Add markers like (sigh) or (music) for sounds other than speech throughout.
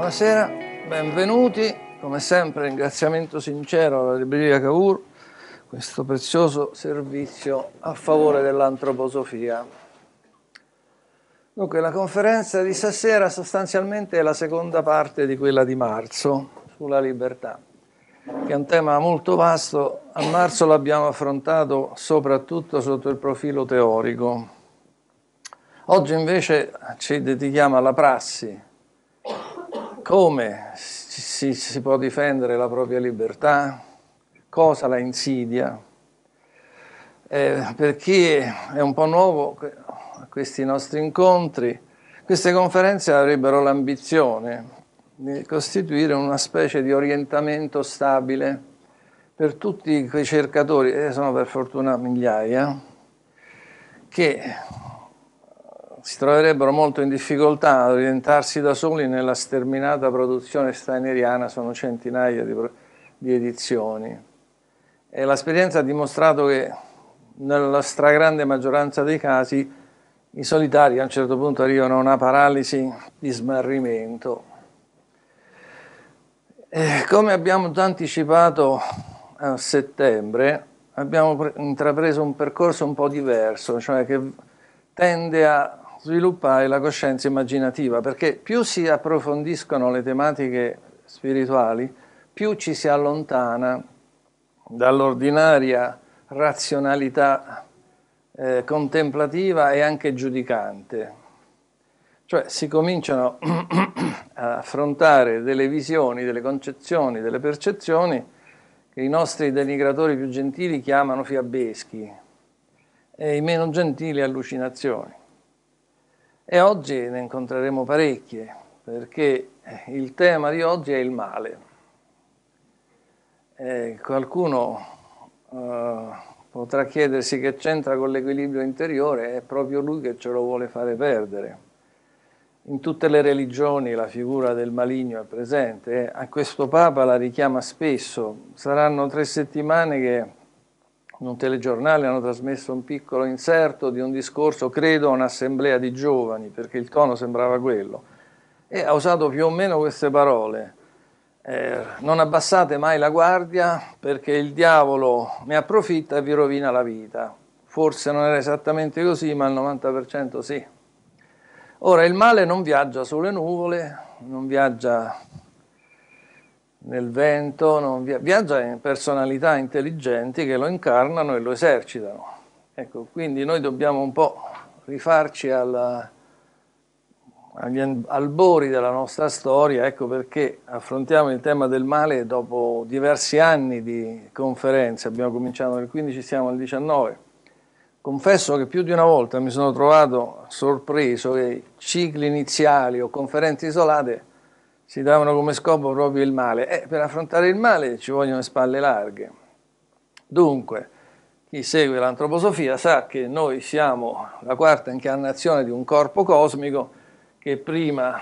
Buonasera, benvenuti. Come sempre ringraziamento sincero alla libreria Cavour, questo prezioso servizio a favore dell'antroposofia. Dunque, la conferenza di stasera sostanzialmente è la seconda parte di quella di marzo sulla libertà, che è un tema molto vasto. A marzo l'abbiamo affrontato soprattutto sotto il profilo teorico. Oggi invece ci dedichiamo alla prassi, come si, si può difendere la propria libertà? Cosa la insidia? Eh, per chi è un po' nuovo a questi nostri incontri, queste conferenze avrebbero l'ambizione di costituire una specie di orientamento stabile per tutti quei cercatori, e eh, sono per fortuna migliaia, che si troverebbero molto in difficoltà ad orientarsi da soli nella sterminata produzione steineriana, sono centinaia di, di edizioni. E l'esperienza ha dimostrato che nella stragrande maggioranza dei casi i solitari a un certo punto arrivano a una paralisi di smarrimento. E come abbiamo già anticipato a settembre, abbiamo intrapreso un percorso un po' diverso, cioè che tende a sviluppare la coscienza immaginativa, perché più si approfondiscono le tematiche spirituali, più ci si allontana dall'ordinaria razionalità eh, contemplativa e anche giudicante. Cioè si cominciano (clears throat) a affrontare delle visioni, delle concezioni, delle percezioni che i nostri denigratori più gentili chiamano fiabeschi e i meno gentili allucinazioni. E oggi ne incontreremo parecchie, perché il tema di oggi è il male. E qualcuno eh, potrà chiedersi che c'entra con l'equilibrio interiore, è proprio lui che ce lo vuole fare perdere. In tutte le religioni la figura del maligno è presente, eh. a questo Papa la richiama spesso, saranno tre settimane che in un telegiornale hanno trasmesso un piccolo inserto di un discorso, credo, a un'assemblea di giovani, perché il tono sembrava quello, e ha usato più o meno queste parole. Eh, non abbassate mai la guardia perché il diavolo ne approfitta e vi rovina la vita. Forse non era esattamente così, ma al 90% sì. Ora, il male non viaggia sulle nuvole, non viaggia nel vento, via... viaggia in personalità intelligenti che lo incarnano e lo esercitano. Ecco, quindi noi dobbiamo un po' rifarci alla, agli albori della nostra storia, ecco perché affrontiamo il tema del male dopo diversi anni di conferenze, abbiamo cominciato nel 15, siamo al 19. Confesso che più di una volta mi sono trovato sorpreso che cicli iniziali o conferenze isolate si davano come scopo proprio il male. Eh, per affrontare il male ci vogliono spalle larghe. Dunque, chi segue l'antroposofia sa che noi siamo la quarta incarnazione di un corpo cosmico che prima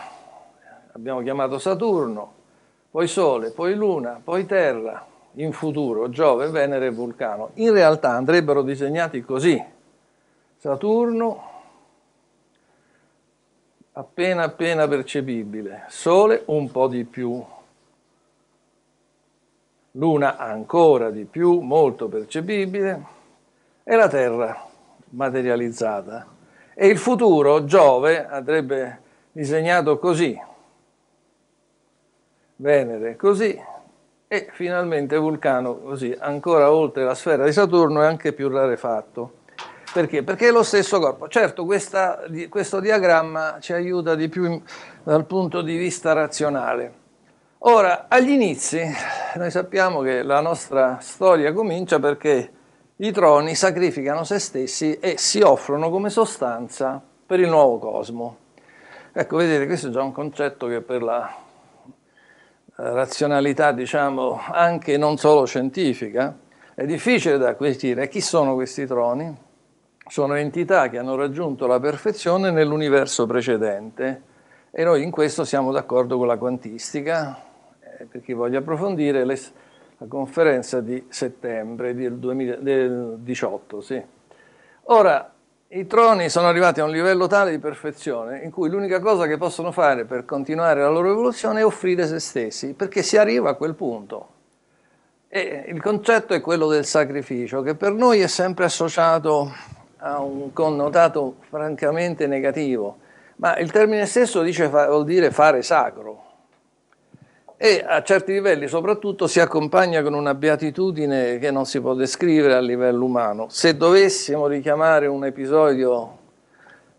abbiamo chiamato Saturno, poi Sole, poi Luna, poi Terra, in futuro Giove, Venere e Vulcano. In realtà andrebbero disegnati così. Saturno, appena appena percepibile, Sole un po' di più, Luna ancora di più, molto percepibile, e la Terra materializzata. E il futuro, Giove, andrebbe disegnato così, Venere così, e finalmente Vulcano così, ancora oltre la sfera di Saturno e anche più rarefatto. Perché? Perché è lo stesso corpo. Certo, questa, questo diagramma ci aiuta di più in, dal punto di vista razionale. Ora, agli inizi, noi sappiamo che la nostra storia comincia perché i troni sacrificano se stessi e si offrono come sostanza per il nuovo cosmo. Ecco, vedete, questo è già un concetto che per la eh, razionalità, diciamo, anche non solo scientifica, è difficile da acquisire. Chi sono questi troni? sono entità che hanno raggiunto la perfezione nell'universo precedente e noi in questo siamo d'accordo con la quantistica, eh, per chi voglia approfondire le, la conferenza di settembre del 2018. Sì. Ora, i troni sono arrivati a un livello tale di perfezione in cui l'unica cosa che possono fare per continuare la loro evoluzione è offrire se stessi, perché si arriva a quel punto. E il concetto è quello del sacrificio, che per noi è sempre associato ha un connotato francamente negativo, ma il termine stesso dice, vuol dire fare sacro e a certi livelli soprattutto si accompagna con una beatitudine che non si può descrivere a livello umano. Se dovessimo richiamare un episodio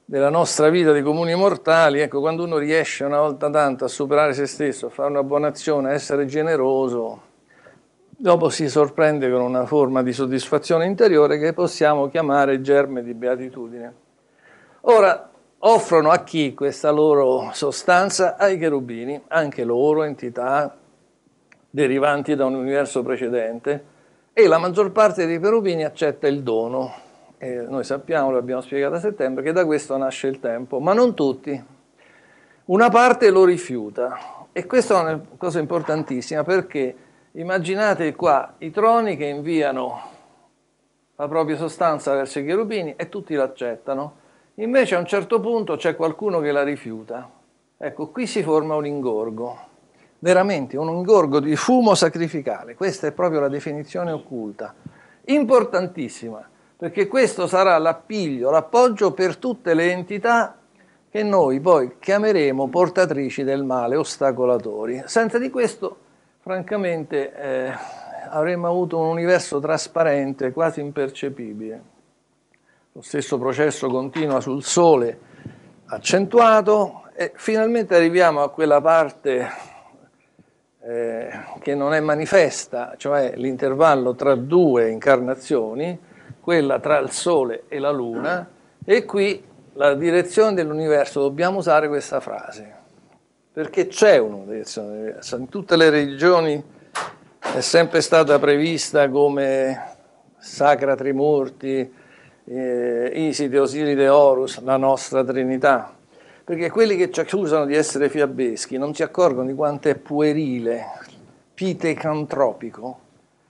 della nostra vita di comuni mortali, ecco, quando uno riesce una volta tanto a superare se stesso, a fare una buona azione, a essere generoso, dopo si sorprende con una forma di soddisfazione interiore che possiamo chiamare germe di beatitudine. Ora, offrono a chi questa loro sostanza? Ai cherubini, anche loro entità derivanti da un universo precedente, e la maggior parte dei cherubini accetta il dono. E noi sappiamo, l'abbiamo spiegato a settembre, che da questo nasce il tempo, ma non tutti. Una parte lo rifiuta e questa è una cosa importantissima perché Immaginate qua i troni che inviano la propria sostanza verso i cherubini e tutti l'accettano, invece a un certo punto c'è qualcuno che la rifiuta. Ecco, qui si forma un ingorgo, veramente un ingorgo di fumo sacrificale, questa è proprio la definizione occulta, importantissima, perché questo sarà l'appiglio, l'appoggio per tutte le entità che noi poi chiameremo portatrici del male, ostacolatori. Senza di questo francamente eh, avremmo avuto un universo trasparente, quasi impercepibile. Lo stesso processo continua sul Sole accentuato e finalmente arriviamo a quella parte eh, che non è manifesta, cioè l'intervallo tra due incarnazioni, quella tra il Sole e la Luna, e qui la direzione dell'universo, dobbiamo usare questa frase, perché c'è una direzione eh, In tutte le religioni è sempre stata prevista come Sacra Trimurti, eh, Iside, Osilide, Horus, la nostra Trinità. Perché quelli che ci accusano di essere fiabeschi non si accorgono di quanto è puerile, pitecantropico,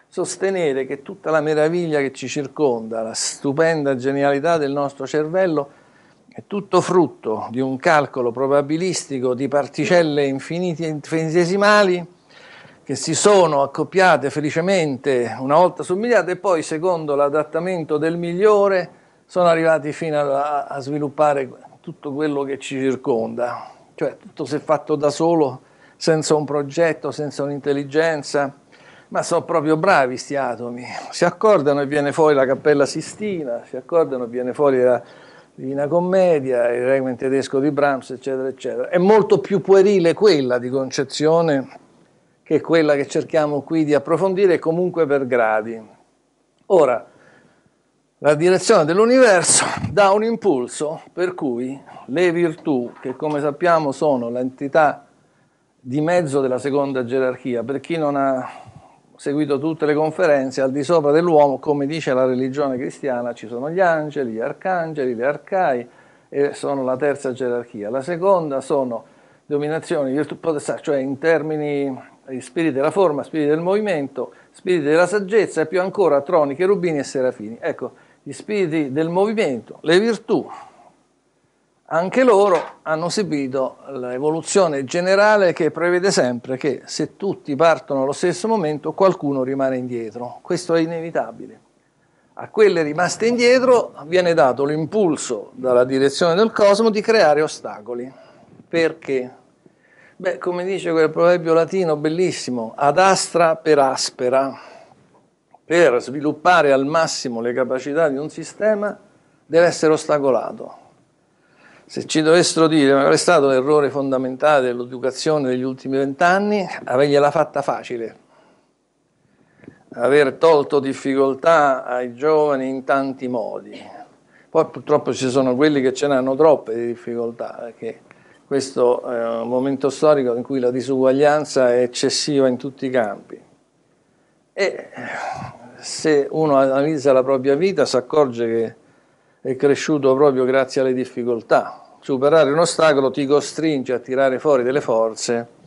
sostenere che tutta la meraviglia che ci circonda, la stupenda genialità del nostro cervello, è tutto frutto di un calcolo probabilistico di particelle infinite infinitesimali che si sono accoppiate felicemente una volta su e poi secondo l'adattamento del migliore sono arrivati fino a, a sviluppare tutto quello che ci circonda. Cioè tutto si è fatto da solo, senza un progetto, senza un'intelligenza, ma sono proprio bravi sti atomi. Si accordano e viene fuori la Cappella Sistina, si accordano e viene fuori la Divina Commedia, il Requiem tedesco di Brahms, eccetera, eccetera. È molto più puerile quella di concezione che quella che cerchiamo qui di approfondire, comunque per gradi. Ora, la direzione dell'universo dà un impulso per cui le virtù, che come sappiamo sono l'entità di mezzo della seconda gerarchia, per chi non ha seguito tutte le conferenze, al di sopra dell'uomo, come dice la religione cristiana, ci sono gli angeli, gli arcangeli, gli arcai, e sono la terza gerarchia. La seconda sono dominazioni, virtù, potestà, cioè in termini di eh, spiriti della forma, spiriti del movimento, spiriti della saggezza e più ancora troni, cherubini e serafini. Ecco, gli spiriti del movimento, le virtù, anche loro hanno seguito l'evoluzione generale che prevede sempre che se tutti partono allo stesso momento qualcuno rimane indietro. Questo è inevitabile. A quelle rimaste indietro viene dato l'impulso dalla direzione del cosmo di creare ostacoli. Perché? Beh, come dice quel proverbio latino bellissimo, ad astra per aspera, per sviluppare al massimo le capacità di un sistema deve essere ostacolato se ci dovessero dire qual è stato l'errore fondamentale dell'educazione degli ultimi vent'anni, avergliela fatta facile. Aver tolto difficoltà ai giovani in tanti modi. Poi purtroppo ci sono quelli che ce ne hanno troppe di difficoltà, perché questo è eh, un momento storico in cui la disuguaglianza è eccessiva in tutti i campi. E se uno analizza la propria vita si accorge che è cresciuto proprio grazie alle difficoltà. Superare un ostacolo ti costringe a tirare fuori delle forze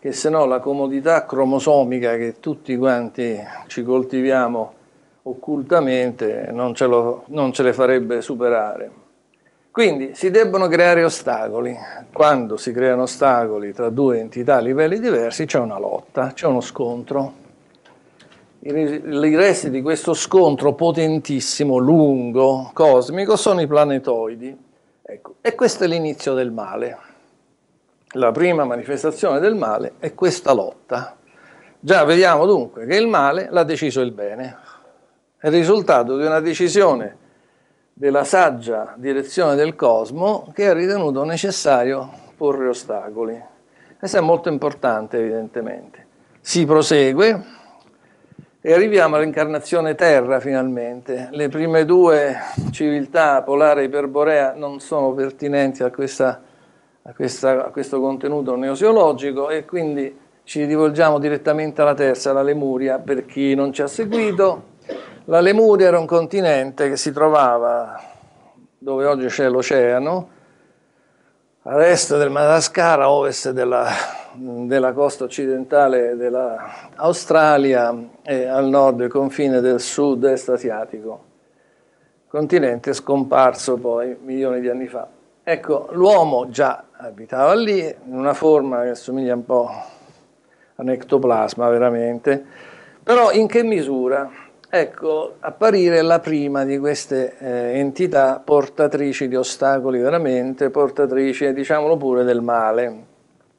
che se no la comodità cromosomica che tutti quanti ci coltiviamo occultamente non ce, lo, non ce le farebbe superare. Quindi si debbono creare ostacoli. Quando si creano ostacoli tra due entità a livelli diversi c'è una lotta, c'è uno scontro i resti di questo scontro potentissimo, lungo, cosmico, sono i planetoidi. Ecco, e questo è l'inizio del male. La prima manifestazione del male è questa lotta. Già vediamo dunque che il male l'ha deciso il bene. È il risultato di una decisione della saggia direzione del cosmo che ha ritenuto necessario porre ostacoli. Questo è molto importante evidentemente. Si prosegue e arriviamo all'incarnazione Terra finalmente. Le prime due civiltà polare e iperborea non sono pertinenti a, questa, a, questa, a questo contenuto neoseologico e quindi ci rivolgiamo direttamente alla terza, la Lemuria, per chi non ci ha seguito. La Lemuria era un continente che si trovava dove oggi c'è l'oceano, a est del Madagascar, a ovest della, della costa occidentale dell'Australia e al nord il confine del sud-est asiatico, continente scomparso poi milioni di anni fa. Ecco, l'uomo già abitava lì, in una forma che assomiglia un po' a un ectoplasma veramente, però in che misura? Ecco, apparire la prima di queste eh, entità portatrici di ostacoli veramente, portatrici, diciamolo pure, del male,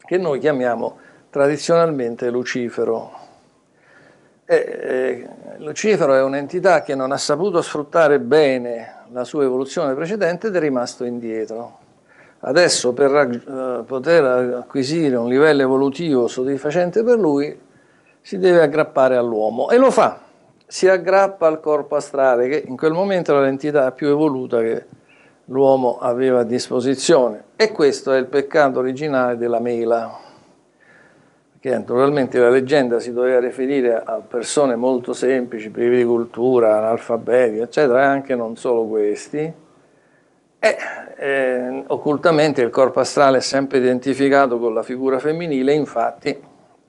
che noi chiamiamo tradizionalmente Lucifero. E, eh, eh, Lucifero è un'entità che non ha saputo sfruttare bene la sua evoluzione precedente ed è rimasto indietro. Adesso per eh, poter acquisire un livello evolutivo soddisfacente per lui si deve aggrappare all'uomo e lo fa si aggrappa al corpo astrale, che in quel momento era l'entità più evoluta che l'uomo aveva a disposizione. E questo è il peccato originale della mela, che naturalmente la leggenda si doveva riferire a persone molto semplici, privi di cultura, analfabeti, eccetera, e anche non solo questi. E eh, occultamente il corpo astrale è sempre identificato con la figura femminile, infatti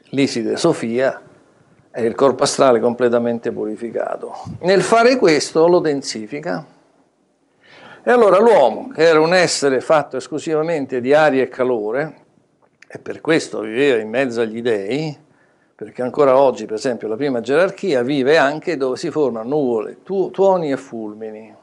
l'Iside Sofia è il corpo astrale completamente purificato. Nel fare questo lo densifica. E allora l'uomo, che era un essere fatto esclusivamente di aria e calore, e per questo viveva in mezzo agli dei, perché ancora oggi, per esempio, la prima gerarchia vive anche dove si formano nuvole, tu, tuoni e fulmini.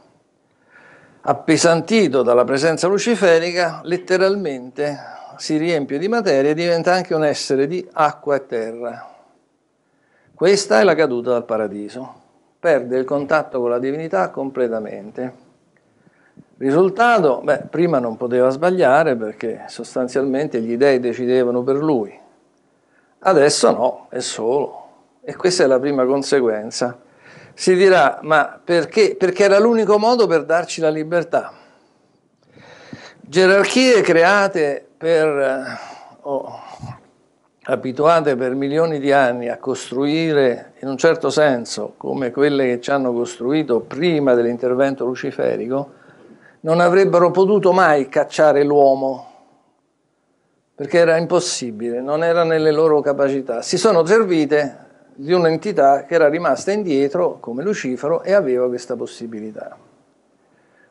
Appesantito dalla presenza luciferica, letteralmente si riempie di materia e diventa anche un essere di acqua e terra. Questa è la caduta dal paradiso. Perde il contatto con la divinità completamente. Risultato, beh, prima non poteva sbagliare perché sostanzialmente gli dèi decidevano per lui. Adesso no, è solo. E questa è la prima conseguenza. Si dirà, ma perché? Perché era l'unico modo per darci la libertà. Gerarchie create per... Eh, oh, abituate per milioni di anni a costruire in un certo senso come quelle che ci hanno costruito prima dell'intervento luciferico, non avrebbero potuto mai cacciare l'uomo, perché era impossibile, non era nelle loro capacità. Si sono servite di un'entità che era rimasta indietro come Lucifero e aveva questa possibilità.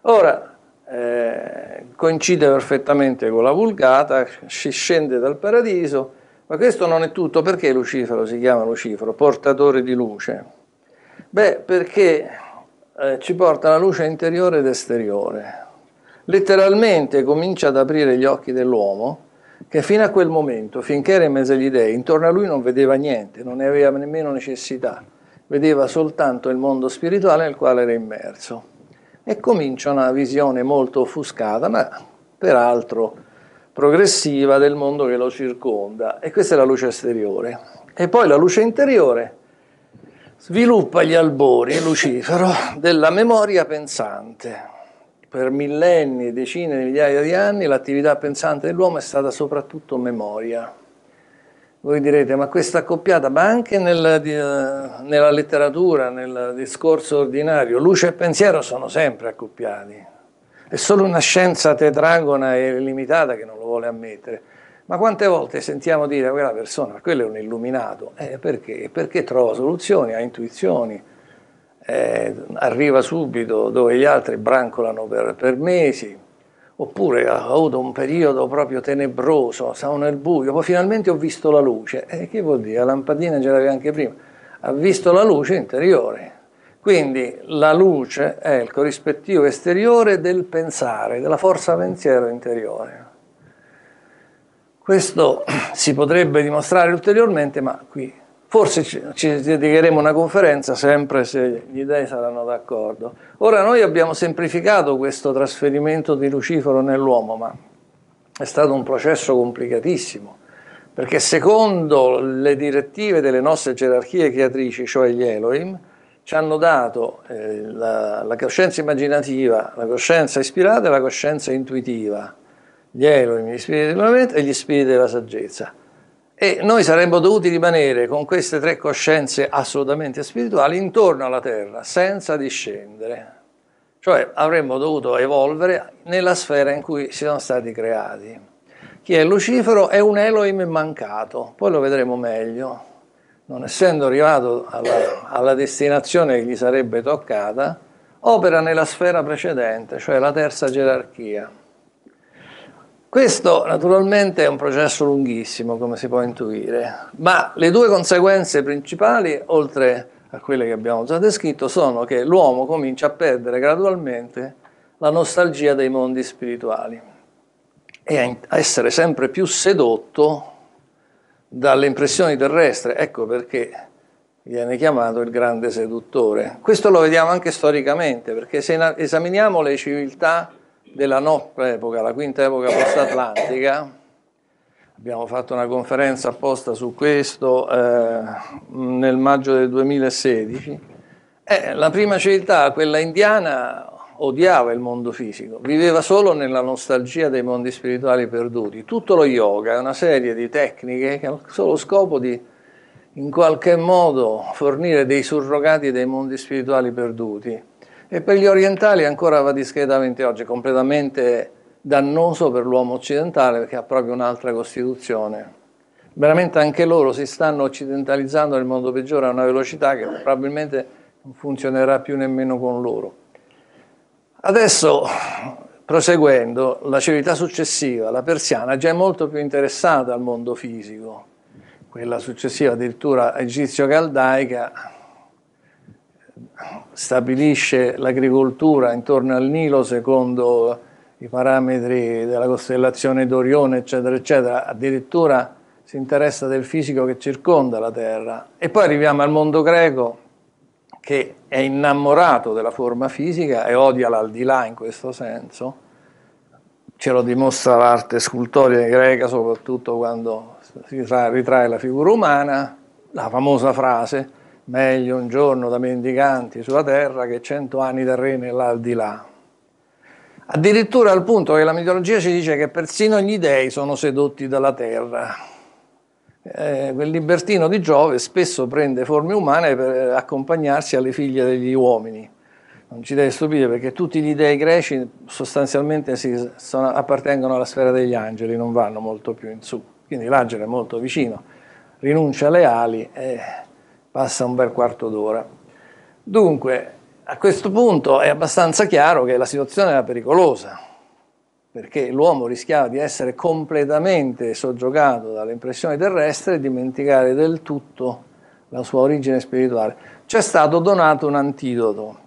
Ora, eh, coincide perfettamente con la Vulgata, si scende dal paradiso, ma questo non è tutto, perché Lucifero si chiama Lucifero, portatore di luce? Beh, perché eh, ci porta la luce interiore ed esteriore. Letteralmente comincia ad aprire gli occhi dell'uomo che fino a quel momento, finché era in mezzo agli dèi, intorno a lui non vedeva niente, non ne aveva nemmeno necessità, vedeva soltanto il mondo spirituale nel quale era immerso. E comincia una visione molto offuscata, ma peraltro progressiva del mondo che lo circonda e questa è la luce esteriore. E poi la luce interiore sviluppa gli albori, il lucifero, della memoria pensante. Per millenni, decine di migliaia di anni l'attività pensante dell'uomo è stata soprattutto memoria. Voi direte, ma questa accoppiata, ma anche nel, eh, nella letteratura, nel discorso ordinario, luce e pensiero sono sempre accoppiati. È solo una scienza tetragona e limitata che non lo vuole ammettere. Ma quante volte sentiamo dire a quella persona, quello è un illuminato, eh, perché? Perché trova soluzioni, ha intuizioni, eh, arriva subito dove gli altri brancolano per, per mesi, oppure ha avuto un periodo proprio tenebroso, stavo nel buio, poi finalmente ho visto la luce. E eh, che vuol dire? La lampadina ce l'aveva anche prima. Ha visto la luce interiore, quindi la luce è il corrispettivo esteriore del pensare, della forza pensiero interiore. Questo (clears throat) si potrebbe dimostrare ulteriormente, ma qui forse ci dedicheremo una conferenza sempre se gli dei saranno d'accordo. Ora noi abbiamo semplificato questo trasferimento di Lucifero nell'uomo, ma è stato un processo complicatissimo, perché secondo le direttive delle nostre gerarchie creatrici, cioè gli Elohim, ci hanno dato eh, la, la, coscienza immaginativa, la coscienza ispirata e la coscienza intuitiva, gli Elohim, gli spiriti dell'umanità e gli spiriti della saggezza. E noi saremmo dovuti rimanere con queste tre coscienze assolutamente spirituali intorno alla Terra, senza discendere. Cioè avremmo dovuto evolvere nella sfera in cui siamo stati creati. Chi è Lucifero è un Elohim mancato, poi lo vedremo meglio non essendo arrivato alla, alla destinazione che gli sarebbe toccata, opera nella sfera precedente, cioè la terza gerarchia. Questo naturalmente è un processo lunghissimo, come si può intuire, ma le due conseguenze principali, oltre a quelle che abbiamo già descritto, sono che l'uomo comincia a perdere gradualmente la nostalgia dei mondi spirituali e a essere sempre più sedotto dalle impressioni terrestri, ecco perché viene chiamato il grande seduttore. Questo lo vediamo anche storicamente, perché se esaminiamo le civiltà della nostra epoca, la quinta epoca post-atlantica, abbiamo fatto una conferenza apposta su questo eh, nel maggio del 2016, eh, la prima civiltà, quella indiana, odiava il mondo fisico, viveva solo nella nostalgia dei mondi spirituali perduti. Tutto lo yoga è una serie di tecniche che hanno solo scopo di in qualche modo fornire dei surrogati dei mondi spirituali perduti. E per gli orientali ancora va discretamente oggi, completamente dannoso per l'uomo occidentale perché ha proprio un'altra costituzione. Veramente anche loro si stanno occidentalizzando nel mondo peggiore a una velocità che probabilmente non funzionerà più nemmeno con loro. Adesso, proseguendo, la civiltà successiva, la persiana, già è molto più interessata al mondo fisico, quella successiva addirittura egizio-caldaica stabilisce l'agricoltura intorno al Nilo secondo i parametri della costellazione d'Orione, eccetera, eccetera, addirittura si interessa del fisico che circonda la Terra. E poi arriviamo al mondo greco, che è innamorato della forma fisica e odia l'aldilà in questo senso, ce lo dimostra l'arte scultoria greca, soprattutto quando si ritrae la figura umana, la famosa frase meglio un giorno da mendicanti sulla terra che cento anni da re nell'aldilà. Addirittura al punto che la mitologia ci dice che persino gli dei sono sedotti dalla terra. Eh, quel libertino di Giove spesso prende forme umane per accompagnarsi alle figlie degli uomini. Non ci deve stupire perché tutti gli dei greci sostanzialmente sono, appartengono alla sfera degli angeli, non vanno molto più in su. Quindi l'angelo è molto vicino, rinuncia alle ali e passa un bel quarto d'ora. Dunque, a questo punto è abbastanza chiaro che la situazione era pericolosa perché l'uomo rischiava di essere completamente soggiogato dalle impressioni terrestri e dimenticare del tutto la sua origine spirituale. Ci è stato donato un antidoto.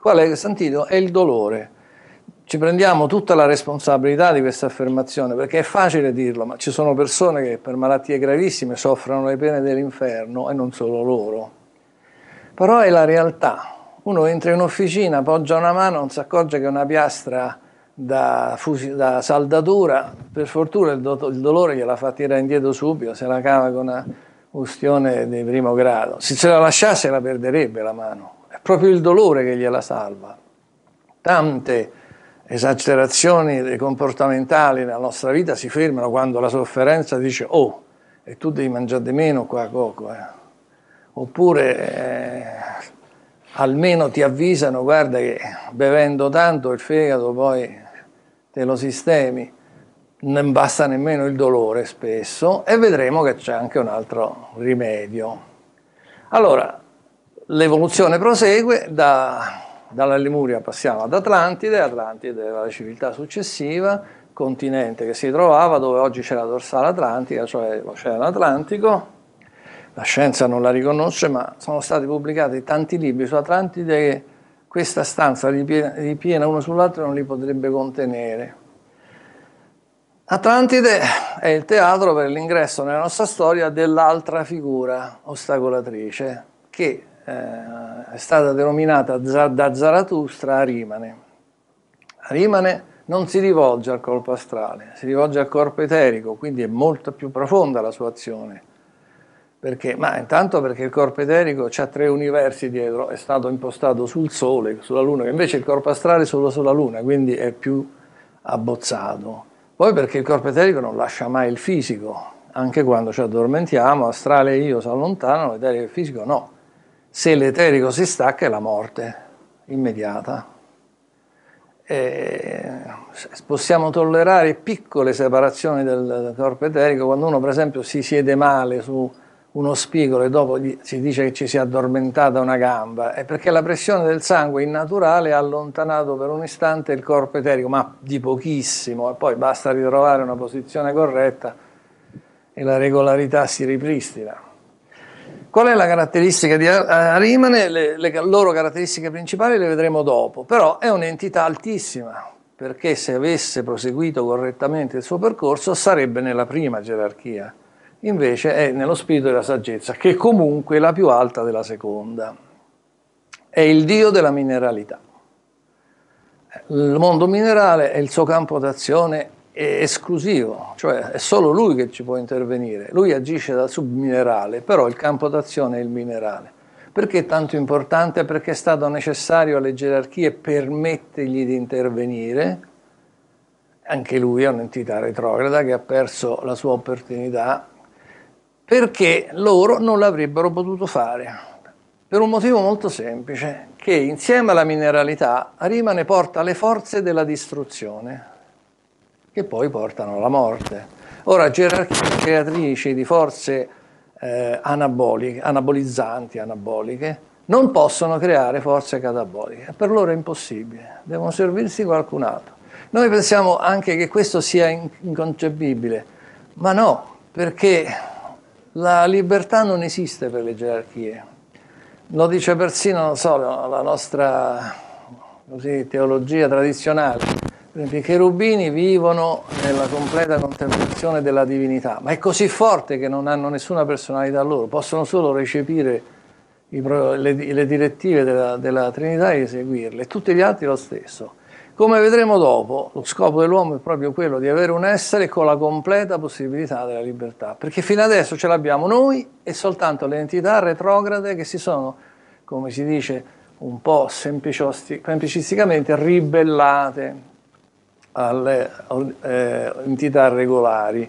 Qual è questo antidoto? È il dolore. Ci prendiamo tutta la responsabilità di questa affermazione, perché è facile dirlo, ma ci sono persone che per malattie gravissime soffrono le pene dell'inferno e non solo loro. Però è la realtà. Uno entra in officina, poggia una mano, non si accorge che una piastra da, da, saldatura, per fortuna il, do il dolore gliela fa tirare indietro subito, se la cava con una ustione di primo grado. Se ce la lasciasse la perderebbe la mano, è proprio il dolore che gliela salva. Tante esagerazioni comportamentali nella nostra vita si fermano quando la sofferenza dice oh, e tu devi mangiare di meno qua coco, eh. oppure... Eh, almeno ti avvisano, guarda che bevendo tanto il fegato poi dello sistemi non basta nemmeno il dolore spesso e vedremo che c'è anche un altro rimedio. Allora, l'evoluzione prosegue, da, dalla Lemuria passiamo ad Atlantide, Atlantide era la civiltà successiva, continente che si trovava dove oggi c'è la dorsale atlantica, cioè l'Oceano Atlantico. La scienza non la riconosce, ma sono stati pubblicati tanti libri su Atlantide che questa stanza ripiena, uno sull'altro non li potrebbe contenere. Atlantide è il teatro per l'ingresso nella nostra storia dell'altra figura ostacolatrice che eh, è stata denominata da Zaratustra Arimane. Arimane non si rivolge al corpo astrale, si rivolge al corpo eterico, quindi è molto più profonda la sua azione perché? Ma intanto perché il corpo eterico ha tre universi dietro, è stato impostato sul Sole, sulla Luna, invece il corpo astrale è solo sulla Luna, quindi è più abbozzato. Poi perché il corpo eterico non lascia mai il fisico, anche quando ci addormentiamo, astrale e io si allontanano, l'eterico e il fisico no. Se l'eterico si stacca è la morte immediata. E possiamo tollerare piccole separazioni del corpo eterico quando uno per esempio si siede male su uno spigolo e dopo gli, si dice che ci si è addormentata una gamba, è perché la pressione del sangue innaturale ha allontanato per un istante il corpo eterico, ma di pochissimo, e poi basta ritrovare una posizione corretta e la regolarità si ripristina. Qual è la caratteristica di Arimane? Le, le loro caratteristiche principali le vedremo dopo, però è un'entità altissima, perché se avesse proseguito correttamente il suo percorso sarebbe nella prima gerarchia invece è nello spirito della saggezza, che comunque è la più alta della seconda. È il dio della mineralità. Il mondo minerale è il suo campo d'azione esclusivo, cioè è solo lui che ci può intervenire. Lui agisce dal subminerale, però il campo d'azione è il minerale. Perché è tanto importante? Perché è stato necessario alle gerarchie permettergli di intervenire. Anche lui è un'entità retrograda che ha perso la sua opportunità perché loro non l'avrebbero potuto fare. Per un motivo molto semplice, che insieme alla mineralità rimane ne porta le forze della distruzione, che poi portano alla morte. Ora, gerarchie creatrici di forze eh, anaboliche, anabolizzanti, anaboliche, non possono creare forze cataboliche, per loro è impossibile, devono servirsi qualcun altro. Noi pensiamo anche che questo sia inconcepibile, ma no, perché la libertà non esiste per le gerarchie. Lo dice persino, so, la nostra così, teologia tradizionale. I cherubini vivono nella completa contemplazione della divinità, ma è così forte che non hanno nessuna personalità loro, possono solo recepire i, le, le, direttive della, della Trinità e eseguirle, tutti gli altri lo stesso. Come vedremo dopo, lo scopo dell'uomo è proprio quello di avere un essere con la completa possibilità della libertà, perché fino adesso ce l'abbiamo noi e soltanto le entità retrograde che si sono, come si dice un po' semplicisticamente, ribellate alle eh, entità regolari.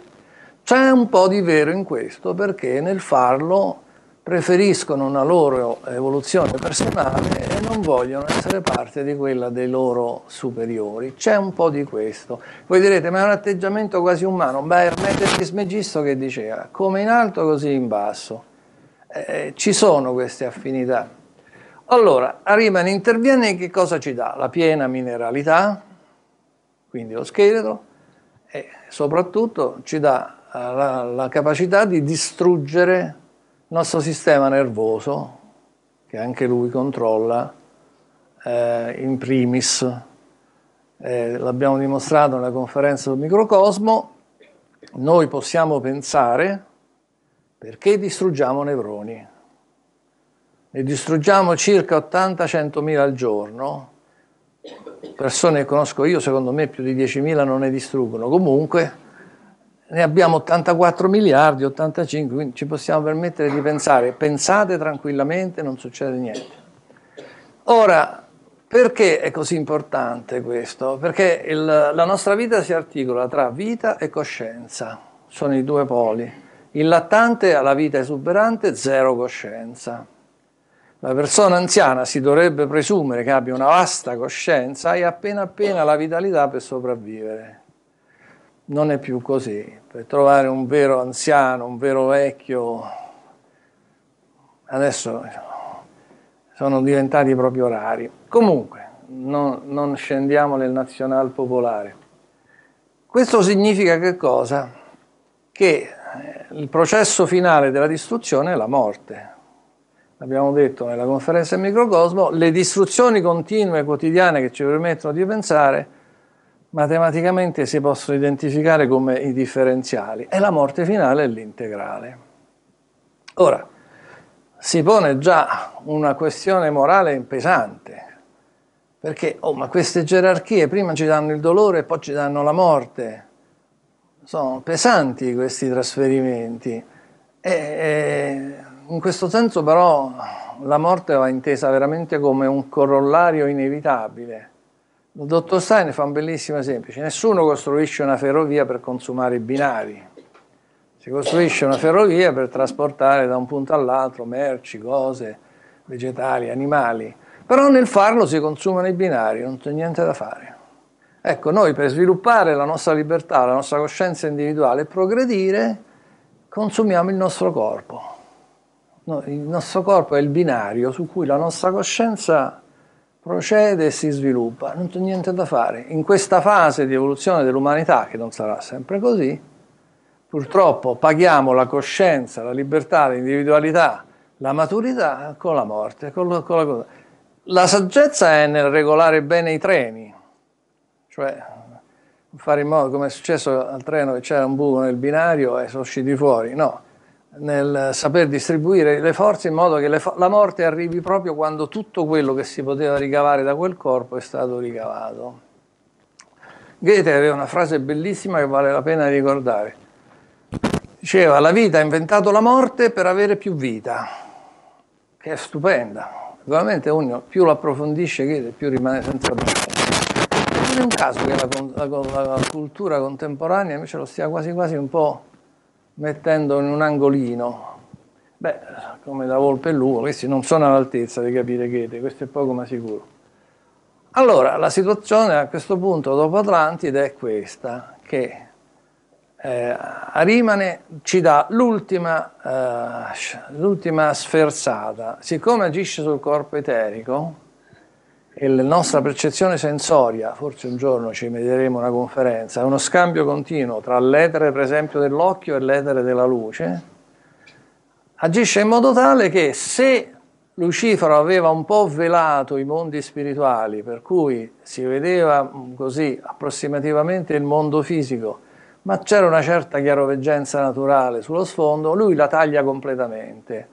C'è un po' di vero in questo perché nel farlo preferiscono una loro evoluzione personale e non vogliono essere parte di quella dei loro superiori. C'è un po' di questo. Voi direte, ma è un atteggiamento quasi umano. Beh, Ermete Trismegisto che diceva, come in alto così in basso. Eh, ci sono queste affinità. Allora, Ariman interviene e che cosa ci dà? La piena mineralità, quindi lo scheletro, e soprattutto ci dà eh, la, la capacità di distruggere il nostro sistema nervoso, che anche lui controlla, eh, in primis, eh, l'abbiamo dimostrato nella conferenza sul microcosmo, noi possiamo pensare perché distruggiamo neuroni. Ne distruggiamo circa 80 100000 al giorno, persone che conosco io, secondo me più di 10.000 non ne distruggono, comunque ne abbiamo 84 miliardi, 85, quindi ci possiamo permettere di pensare, pensate tranquillamente, non succede niente. Ora, perché è così importante questo? Perché il, la nostra vita si articola tra vita e coscienza, sono i due poli. Il lattante ha la vita esuberante, zero coscienza. La persona anziana si dovrebbe presumere che abbia una vasta coscienza e appena appena la vitalità per sopravvivere non è più così per trovare un vero anziano, un vero vecchio, adesso sono diventati proprio rari. Comunque, non, non scendiamo nel nazional popolare. Questo significa che cosa? Che eh, il processo finale della distruzione è la morte. L'abbiamo detto nella conferenza del microcosmo, le distruzioni continue e quotidiane che ci permettono di pensare matematicamente si possono identificare come i differenziali e la morte finale è l'integrale. Ora, si pone già una questione morale pesante, perché oh, ma queste gerarchie prima ci danno il dolore e poi ci danno la morte, sono pesanti questi trasferimenti e, e in questo senso però la morte va intesa veramente come un corollario inevitabile il dottor Stein fa un bellissimo esempio. Nessuno costruisce una ferrovia per consumare i binari. Si costruisce una ferrovia per trasportare da un punto all'altro merci, cose, vegetali, animali. Però nel farlo si consumano i binari, non c'è niente da fare. Ecco, noi per sviluppare la nostra libertà, la nostra coscienza individuale e progredire, consumiamo il nostro corpo. No, il nostro corpo è il binario su cui la nostra coscienza procede e si sviluppa, non c'è niente da fare. In questa fase di evoluzione dell'umanità, che non sarà sempre così, purtroppo paghiamo la coscienza, la libertà, l'individualità, la maturità con la morte. Con la, con la... la, saggezza è nel regolare bene i treni, cioè fare in modo, come è successo al treno che c'era un buco nel binario e sono usciti fuori, no nel saper distribuire le forze in modo che fo- la morte arrivi proprio quando tutto quello che si poteva ricavare da quel corpo è stato ricavato. Goethe aveva una frase bellissima che vale la pena ricordare. Diceva, la vita ha inventato la morte per avere più vita, che è stupenda. Veramente uno più lo approfondisce Goethe, più rimane senza morte. Non è un caso che la, la, la cultura contemporanea invece lo stia quasi quasi un po' mettendo in un angolino. Beh, come da volpe e lupo, questi non sono all'altezza di capire Goethe, questo è poco ma sicuro. Allora, la situazione a questo punto dopo Atlantide è questa, che eh, Arimane ci dà l'ultima, eh, l'ultima sferzata, siccome agisce sul corpo eterico, e la nostra percezione sensoria, forse un giorno ci medieremo una conferenza, è uno scambio continuo tra l'etere per esempio dell'occhio e l'etere della luce, agisce in modo tale che se Lucifero aveva un po' velato i mondi spirituali, per cui si vedeva mm, così approssimativamente il mondo fisico, ma c'era una certa chiaroveggenza naturale sullo sfondo, lui la taglia completamente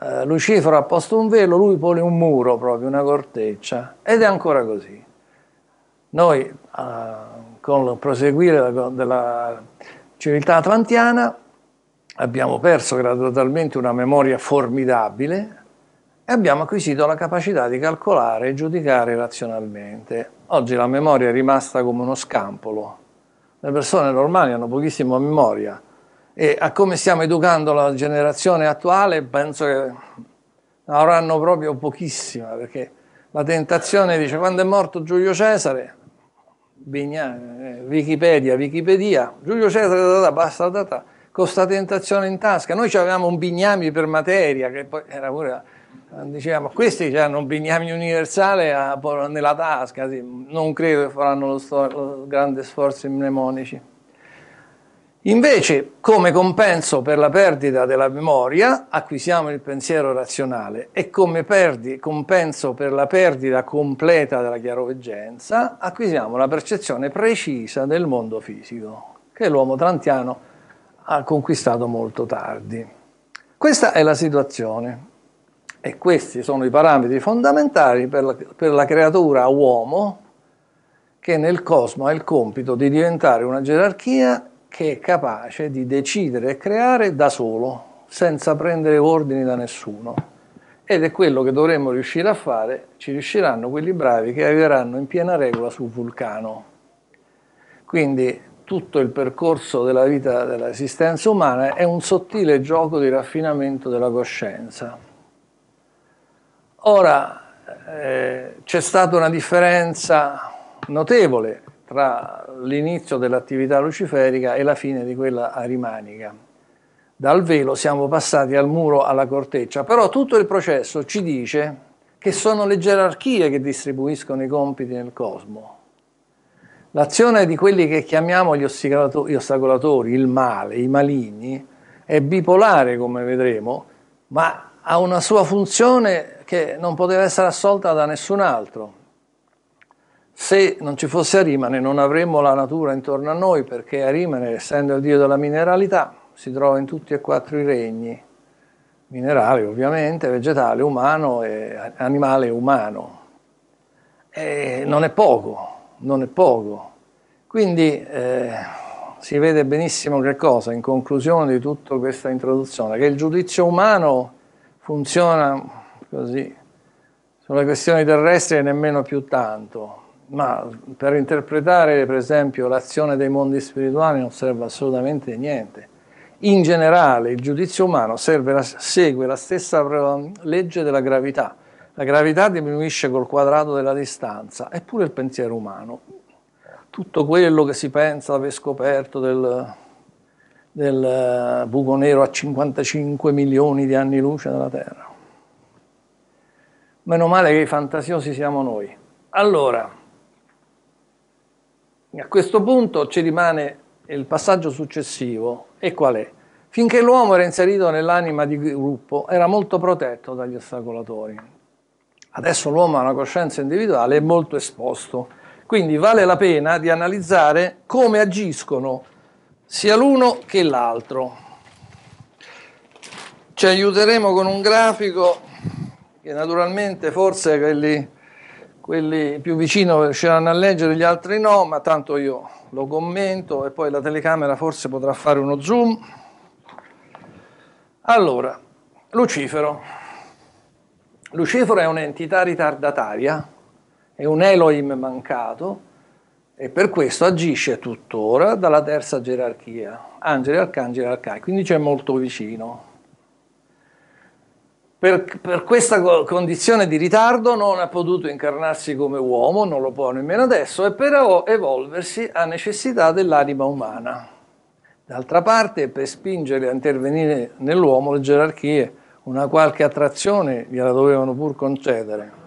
eh, Lucifero ha posto un velo, lui pone un muro proprio, una corteccia, ed è ancora così. Noi, eh, con il proseguire della, della civiltà atlantiana, abbiamo perso gradualmente una memoria formidabile e abbiamo acquisito la capacità di calcolare e giudicare razionalmente. Oggi la memoria è rimasta come uno scampolo. Le persone normali hanno pochissima memoria, e a come stiamo educando la generazione attuale penso che avranno proprio pochissima, perché la tentazione dice quando è morto Giulio Cesare, Bignani, eh, Wikipedia, Wikipedia, Giulio Cesare, data, basta data, con questa tentazione in tasca. Noi avevamo un Bignami per materia, che poi era pure, dicevamo, questi hanno un Bignami universale a, nella tasca, sì. non credo che faranno lo, sto, lo grande sforzo mnemonici. Invece, come compenso per la perdita della memoria, acquisiamo il pensiero razionale e come perdi, compenso per la perdita completa della chiaroveggenza, acquisiamo la percezione precisa del mondo fisico, che l'uomo trantiano ha conquistato molto tardi. Questa è la situazione e questi sono i parametri fondamentali per la, per la creatura uomo che nel cosmo ha il compito di diventare una gerarchia che è capace di decidere e creare da solo, senza prendere ordini da nessuno. Ed è quello che dovremmo riuscire a fare, ci riusciranno quelli bravi che arriveranno in piena regola sul Vulcano. Quindi tutto il percorso della vita dell'esistenza umana è un sottile gioco di raffinamento della coscienza. Ora eh, c'è stata una differenza notevole tra l'inizio dell'attività luciferica e la fine di quella arimanica. Dal velo siamo passati al muro, alla corteccia, però tutto il processo ci dice che sono le gerarchie che distribuiscono i compiti nel cosmo. L'azione di quelli che chiamiamo gli ostacolatori, il male, i maligni, è bipolare, come vedremo, ma ha una sua funzione che non poteva essere assolta da nessun altro. Se non ci fosse Arimane non avremmo la natura intorno a noi perché Arimane, essendo il dio della mineralità, si trova in tutti e quattro i regni, minerale ovviamente, vegetale, umano e animale e umano. E non è poco, non è poco. Quindi eh, si vede benissimo che cosa, in conclusione di tutta questa introduzione, che il giudizio umano funziona così, sulle questioni terrestri nemmeno più tanto ma per interpretare per esempio l'azione dei mondi spirituali non serve assolutamente niente. In generale il giudizio umano la, segue la stessa ehm, legge della gravità. La gravità diminuisce col quadrato della distanza, eppure il pensiero umano. Tutto quello che si pensa aver scoperto del, del eh, buco nero a 55 milioni di anni luce dalla Terra. Meno male che i fantasiosi siamo noi. Allora, a questo punto ci rimane il passaggio successivo, e qual è? Finché l'uomo era inserito nell'anima di gruppo, era molto protetto dagli ostacolatori. Adesso l'uomo ha una coscienza individuale e molto esposto. Quindi vale la pena di analizzare come agiscono sia l'uno che l'altro. Ci aiuteremo con un grafico che naturalmente forse quelli quelli più vicino riusciranno a leggere, gli altri no, ma tanto io lo commento e poi la telecamera forse potrà fare uno zoom. Allora, Lucifero. Lucifero è un'entità ritardataria, è un Elohim mancato e per questo agisce tuttora dalla terza gerarchia, angeli, arcangeli, arcai, quindi c'è molto vicino per, per, questa condizione di ritardo non ha potuto incarnarsi come uomo, non lo può nemmeno adesso, e però evolversi a necessità dell'anima umana. D'altra parte, per spingere a intervenire nell'uomo le gerarchie una qualche attrazione gliela dovevano pur concedere.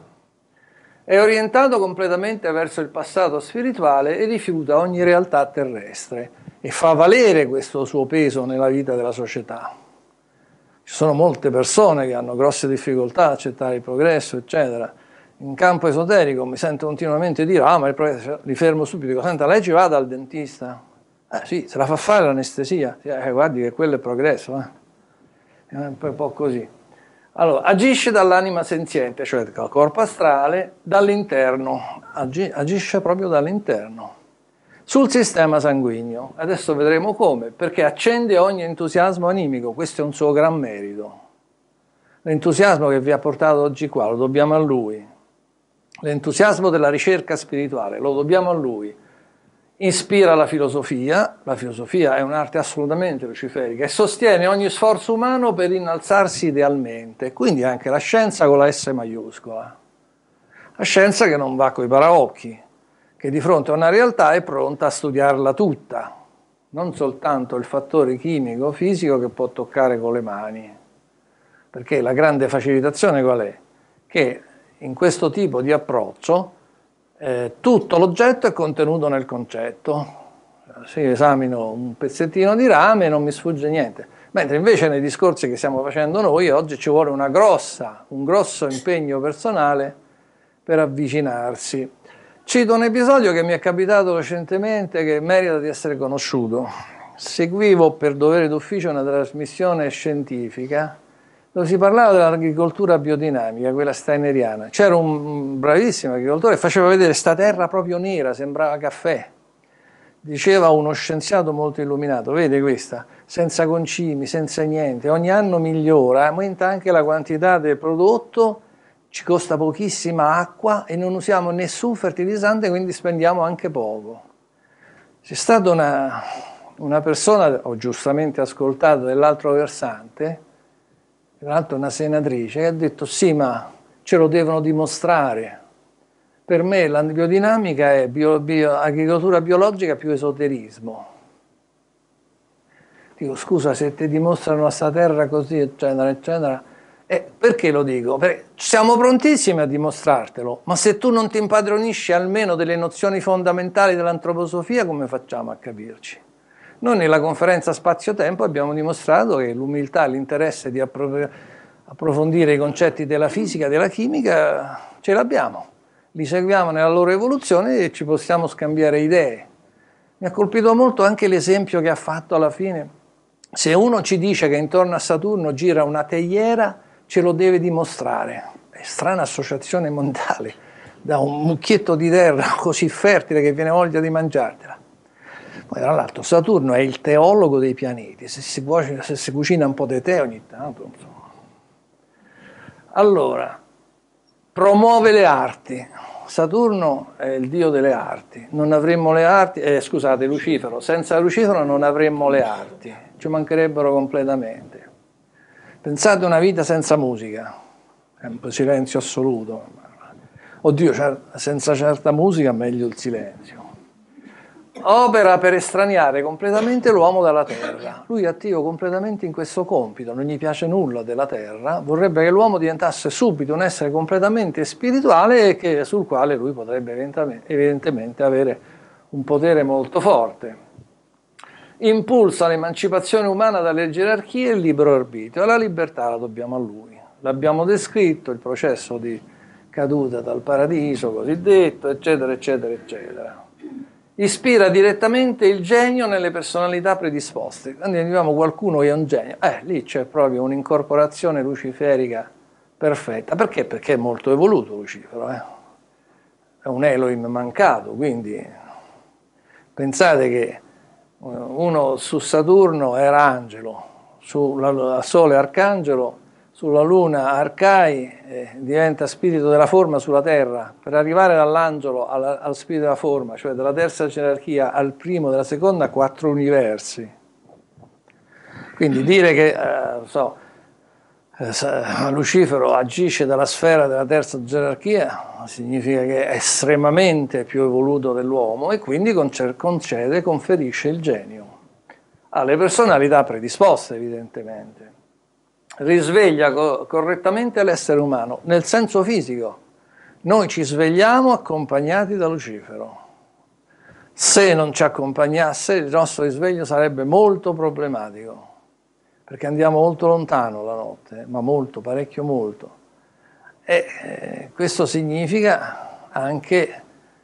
È orientato completamente verso il passato spirituale e rifiuta ogni realtà terrestre e fa valere questo suo peso nella vita della società. Ci sono molte persone che hanno grosse difficoltà ad accettare il progresso, eccetera. In campo esoterico mi sento continuamente dire, ah ma il progresso, cioè, li fermo subito, dico, senta lei ci va dal dentista? Eh sì, se la fa fare l'anestesia, cioè, eh, guardi che quello è progresso, eh. è eh, un po' così. Allora, agisce dall'anima senziente, cioè dal corpo astrale, dall'interno, Agi, agisce proprio dall'interno sul sistema sanguigno. Adesso vedremo come, perché accende ogni entusiasmo animico, questo è un suo gran merito. L'entusiasmo che vi ha portato oggi qua lo dobbiamo a lui. L'entusiasmo della ricerca spirituale lo dobbiamo a lui. Ispira la filosofia, la filosofia è un'arte assolutamente luciferica e sostiene ogni sforzo umano per innalzarsi idealmente, quindi anche la scienza con la S maiuscola. La scienza che non va coi paraocchi che di fronte a una realtà è pronta a studiarla tutta, non soltanto il fattore chimico fisico che può toccare con le mani. Perché la grande facilitazione qual è? Che in questo tipo di approccio eh, tutto l'oggetto è contenuto nel concetto. Se io esamino un pezzettino di rame non mi sfugge niente. Mentre invece nei discorsi che stiamo facendo noi oggi ci vuole grossa, un grosso impegno personale per avvicinarsi Cito un episodio che mi è capitato recentemente che merita di essere conosciuto. Seguivo per dovere d'ufficio una trasmissione scientifica dove si parlava dell'agricoltura biodinamica, quella steineriana. C'era un bravissimo agricoltore che faceva vedere sta terra proprio nera, sembrava caffè. Diceva uno scienziato molto illuminato, vedi questa, senza concimi, senza niente, ogni anno migliora, aumenta anche la quantità del prodotto ci costa pochissima acqua e non usiamo nessun fertilizzante, quindi spendiamo anche poco. C'è stata una, una persona, ho giustamente ascoltato dell'altro versante, tra l'altro una senatrice, che ha detto sì ma ce lo devono dimostrare. Per me la biodinamica è bio, bio, agricoltura biologica più esoterismo. Dico scusa se ti dimostrano questa terra così eccetera eccetera eh, perché lo dico? Perché siamo prontissimi a dimostrartelo, ma se tu non ti impadronisci almeno delle nozioni fondamentali dell'antroposofia, come facciamo a capirci? Noi nella conferenza spazio-tempo abbiamo dimostrato che l'umiltà e l'interesse di appro- approfondire i concetti della fisica e della chimica ce l'abbiamo, li seguiamo nella loro evoluzione e ci possiamo scambiare idee. Mi ha colpito molto anche l'esempio che ha fatto alla fine. Se uno ci dice che intorno a Saturno gira una teiera, ce lo deve dimostrare. È strana associazione mondiale, da un mucchietto di terra (laughs) così fertile che viene voglia di mangiartela. Poi tra l'altro Saturno è il teologo dei pianeti, se si, cuocina, se si cucina un po' di tè ogni tanto. Insomma. Allora, promuove le arti. Saturno è il dio delle arti. Non avremmo le arti, eh, scusate, Lucifero, senza Lucifero non avremmo le arti, ci mancherebbero completamente. Pensate a una vita senza musica, è un silenzio assoluto. Oddio, senza certa musica meglio il silenzio. Opera per estraniare completamente l'uomo dalla terra. Lui è attivo completamente in questo compito, non gli piace nulla della terra, vorrebbe che l'uomo diventasse subito un essere completamente spirituale e che, sul quale lui potrebbe evidentemente avere un potere molto forte impulsa l'emancipazione umana dalle gerarchie e il libero arbitrio. La libertà la dobbiamo a lui. L'abbiamo descritto, il processo di caduta dal paradiso, cosiddetto, eccetera, eccetera, eccetera. Ispira direttamente il genio nelle personalità predisposte. Quindi diciamo qualcuno che è un genio, eh, lì c'è proprio un'incorporazione luciferica perfetta. Perché? Perché è molto evoluto Lucifero, eh? è un Elohim mancato, quindi pensate che uno su Saturno era Angelo, sul Sole Arcangelo, sulla Luna Arcai eh, diventa spirito della forma sulla Terra, per arrivare dall'angelo al, al spirito della forma, cioè dalla terza gerarchia al primo della seconda, quattro universi. Quindi dire che eh, so, eh, Lucifero agisce dalla sfera della terza gerarchia, significa che è estremamente più evoluto dell'uomo e quindi concede, conferisce il genio alle personalità predisposte evidentemente. Risveglia co- correttamente l'essere umano nel senso fisico. Noi ci svegliamo accompagnati da Lucifero. Se non ci accompagnasse il nostro risveglio sarebbe molto problematico perché andiamo molto lontano la notte, ma molto, parecchio molto. E eh, questo significa anche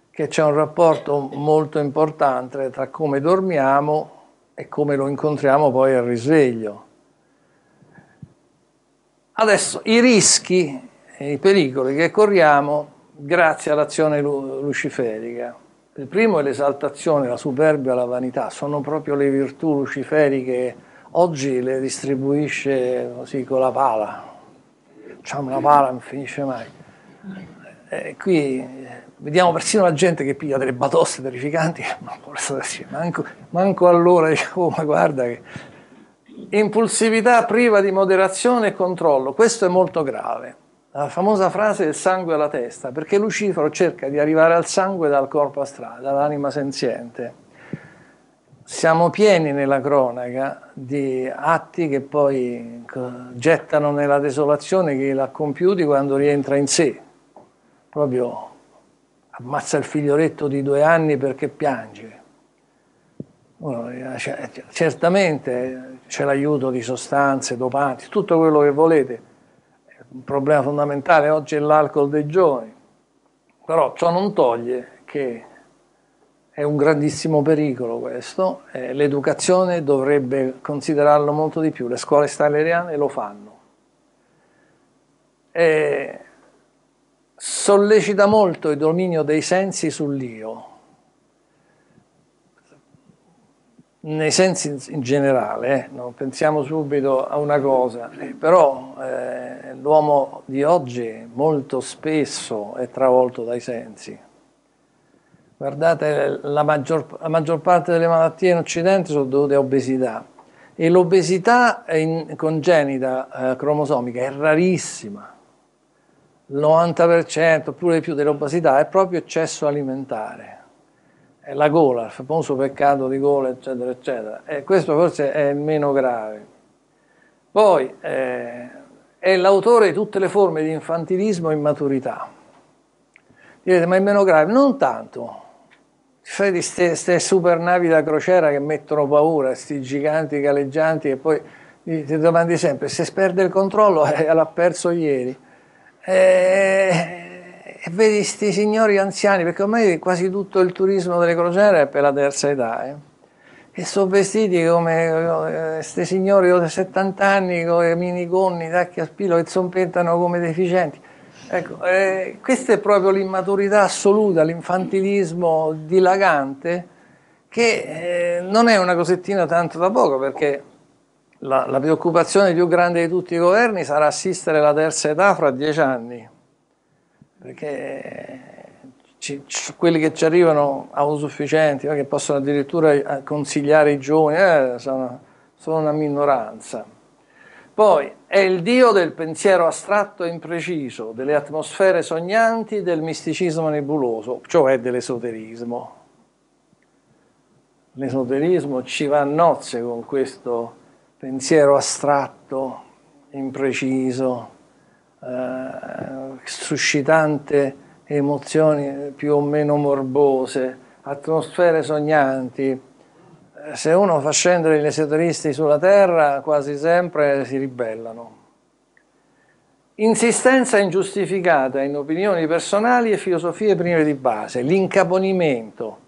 che c'è un rapporto molto importante tra come dormiamo e come lo incontriamo poi al risveglio. Adesso i rischi e i pericoli che corriamo grazie all'azione luciferica. Il primo è l'esaltazione, la superbia, la vanità, sono proprio le virtù luciferiche oggi le distribuisce così con la pala, c'ha una pala, non finisce mai. E eh, qui eh, vediamo persino la gente che piglia delle batoste terrificanti, (laughs) ma manco, manco allora diciamo, ma guarda che... Impulsività priva di moderazione e controllo, questo è molto grave. La famosa frase del sangue alla testa, perché Lucifero cerca di arrivare al sangue dal corpo astrale, dall'anima senziente siamo pieni nella cronaca di atti che poi gettano nella desolazione chi l'ha compiuti quando rientra in sé. Proprio ammazza il figlioletto di due anni perché piange. Cioè, certamente c'è l'aiuto di sostanze, dopanti, tutto quello che volete. Un problema fondamentale oggi è l'alcol dei giovani. Però ciò non toglie che è un grandissimo pericolo questo, eh, l'educazione dovrebbe considerarlo molto di più, le scuole italiane lo fanno. E sollecita molto il dominio dei sensi sull'io, nei sensi in generale, eh, non pensiamo subito a una cosa, eh, però l'uomo di oggi molto spesso è travolto dai sensi Guardate, la maggior, la maggior parte delle malattie in Occidente sono dovute a obesità e l'obesità congenita eh, cromosomica è rarissima. Il 90% oppure più dell'obesità è proprio eccesso alimentare. È la gola, il famoso peccato di gola, eccetera, eccetera. E questo forse è meno grave. Poi eh, è l'autore di tutte le forme di infantilismo e immaturità. Direte, ma è meno grave? Non tanto fai di queste super navi da crociera che mettono paura, questi giganti galleggianti e poi ti domandi sempre se perde il controllo eh, l'ha perso ieri. E, eh, e vedi questi signori anziani, perché ormai quasi tutto il turismo delle crociere è per la terza età. Eh e sono vestiti come questi eh, signori di 70 anni con i minigonni, tacchi a spillo che sono pentano come deficienti. Ecco, eh, questa è proprio l'immaturità assoluta, l'infantilismo dilagante, che eh, non è una cosettina tanto da poco, perché la, la, preoccupazione più grande di tutti i governi sarà assistere la terza età fra dieci anni, perché eh, ci, ci, quelli che ci arrivano autosufficienti, che possono addirittura eh, consigliare i giovani, eh, sono, sono una minoranza. Poi è il dio del pensiero astratto e impreciso, delle atmosfere sognanti, del misticismo nebuloso, cioè dell'esoterismo. L'esoterismo ci va a nozze con questo pensiero astratto, impreciso, eh, suscitante emozioni più o meno morbose, atmosfere sognanti, se uno fa scendere gli esoteristi sulla terra, quasi sempre si ribellano. Insistenza ingiustificata in opinioni personali e filosofie prive di base, l'incaponimento.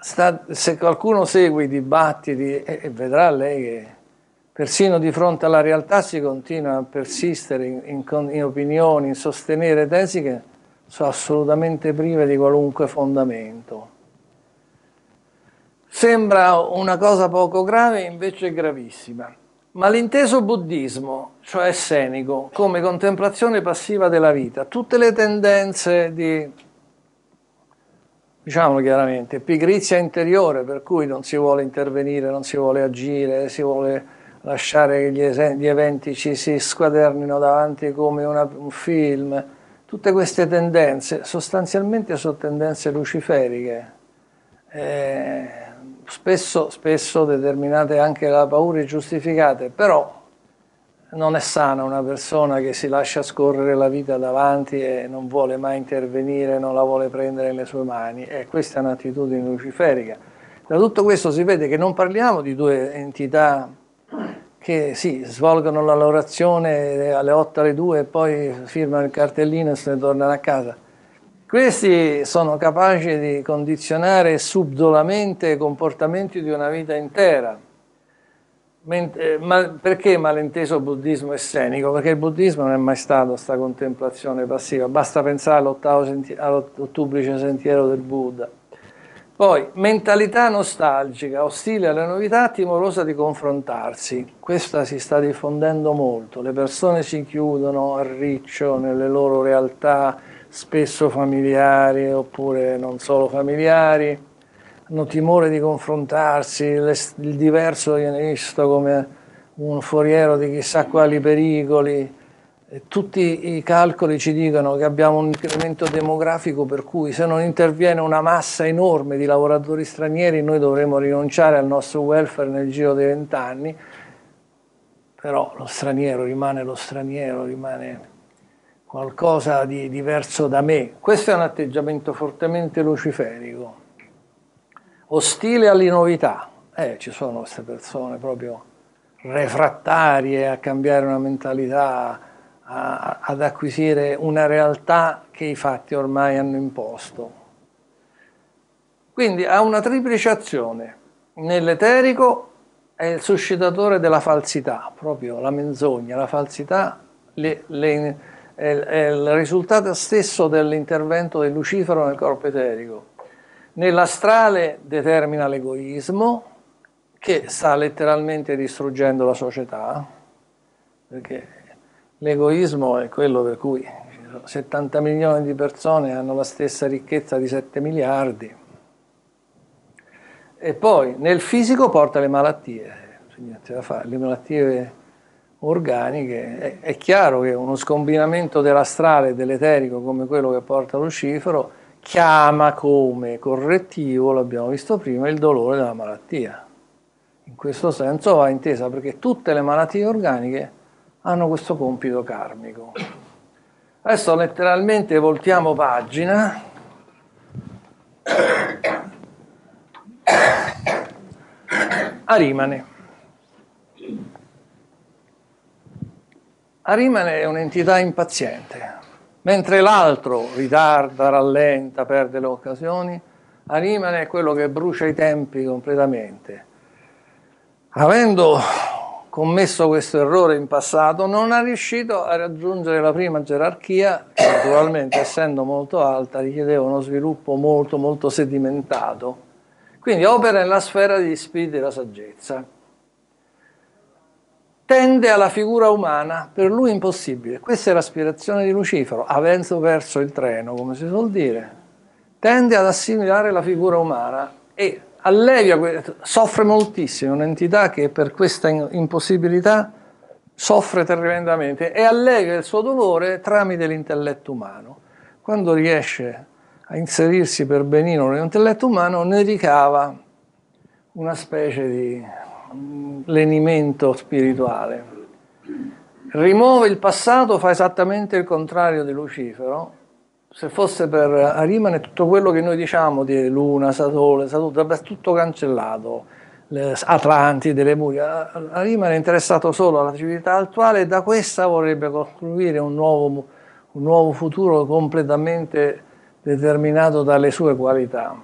Sta, se qualcuno segue i dibattiti, e, vedrà lei che persino di fronte alla realtà si continua a persistere in, in, in opinioni, in sostenere tesi che sono assolutamente prive di qualunque fondamento. Sembra una cosa poco grave, invece è gravissima. Malinteso buddismo, cioè scenico, come contemplazione passiva della vita, tutte le tendenze di, diciamolo chiaramente, pigrizia interiore, per cui non si vuole intervenire, non si vuole agire, si vuole lasciare che gli, es- gli eventi ci si squadernino davanti come una, un film, tutte queste tendenze sostanzialmente sono tendenze luciferiche. Eh, spesso, spesso determinate anche da paure giustificate, però non è sana una persona che si lascia scorrere la vita davanti e non vuole mai intervenire, non la vuole prendere nelle sue mani. E questa è un'attitudine luciferica. Da tutto questo si vede che non parliamo di due entità che sì, svolgono la loro azione alle 8 alle 2 e poi firmano il cartellino e se ne tornano a casa questi sono capaci di condizionare subdolamente i comportamenti di una vita intera. Eh, ma perché malinteso buddismo essenico? Perché il buddismo non è mai stato questa contemplazione passiva, basta pensare all'ottuplice sentiero del Buddha. Poi, mentalità nostalgica, ostile alle novità, timorosa di confrontarsi. Questa si sta diffondendo molto, le persone si chiudono a riccio nelle loro realtà, spesso familiari oppure non solo familiari, hanno timore di confrontarsi, il diverso viene visto come un foriero di chissà quali pericoli. Tutti i calcoli ci dicono che abbiamo un incremento demografico per cui se non interviene una massa enorme di lavoratori stranieri noi dovremo rinunciare al nostro welfare nel giro dei vent'anni, però lo straniero rimane lo straniero, rimane qualcosa di diverso da me. Questo è un atteggiamento fortemente luciferico, ostile all'innovità. Eh, ci sono queste persone proprio refrattarie a cambiare una mentalità, a, ad acquisire una realtà che i fatti ormai hanno imposto. Quindi ha una triplice azione. Nell'eterico è il suscitatore della falsità, proprio la menzogna, la falsità, le, le è, il risultato stesso dell'intervento del Lucifero nel corpo eterico. Nell'astrale determina l'egoismo, che sta letteralmente distruggendo la società, perché l'egoismo è quello per cui 70 milioni di persone hanno la stessa ricchezza di 7 miliardi. E poi nel fisico porta le malattie, eh, le malattie organiche, è, è chiaro che uno scombinamento dell'astrale e dell'eterico come quello che porta Lucifero chiama come correttivo, l'abbiamo visto prima, il dolore della malattia. In questo senso va intesa perché tutte le malattie organiche hanno questo compito karmico. Adesso letteralmente voltiamo pagina. Arimane. Ah, Ariman è un'entità impaziente, mentre l'altro ritarda, rallenta, perde le occasioni, Ariman è quello che brucia i tempi completamente. Avendo commesso questo errore in passato, non è riuscito a raggiungere la prima gerarchia, che naturalmente essendo molto alta richiedeva uno sviluppo molto molto sedimentato. Quindi opera nella sfera degli spiriti della saggezza tende alla figura umana, per lui impossibile. Questa è l'aspirazione di Lucifero, avendo perso il treno, come si suol dire. Tende ad assimilare la figura umana e allevia, soffre moltissimo, è un'entità che per questa impossibilità soffre tremendamente e allevia il suo dolore tramite l'intelletto umano. Quando riesce a inserirsi per benino nell'intelletto umano ne ricava una specie di lenimento spirituale. Rimuove il passato, fa esattamente il contrario di Lucifero. Se fosse per Arimane, tutto quello che noi diciamo di Luna, Satole, Saturno, avrebbe tutto cancellato. Atlantide, Lemuria, Arimane è interessato solo alla civiltà attuale e da questa vorrebbe costruire un nuovo, un nuovo futuro completamente determinato dalle sue qualità.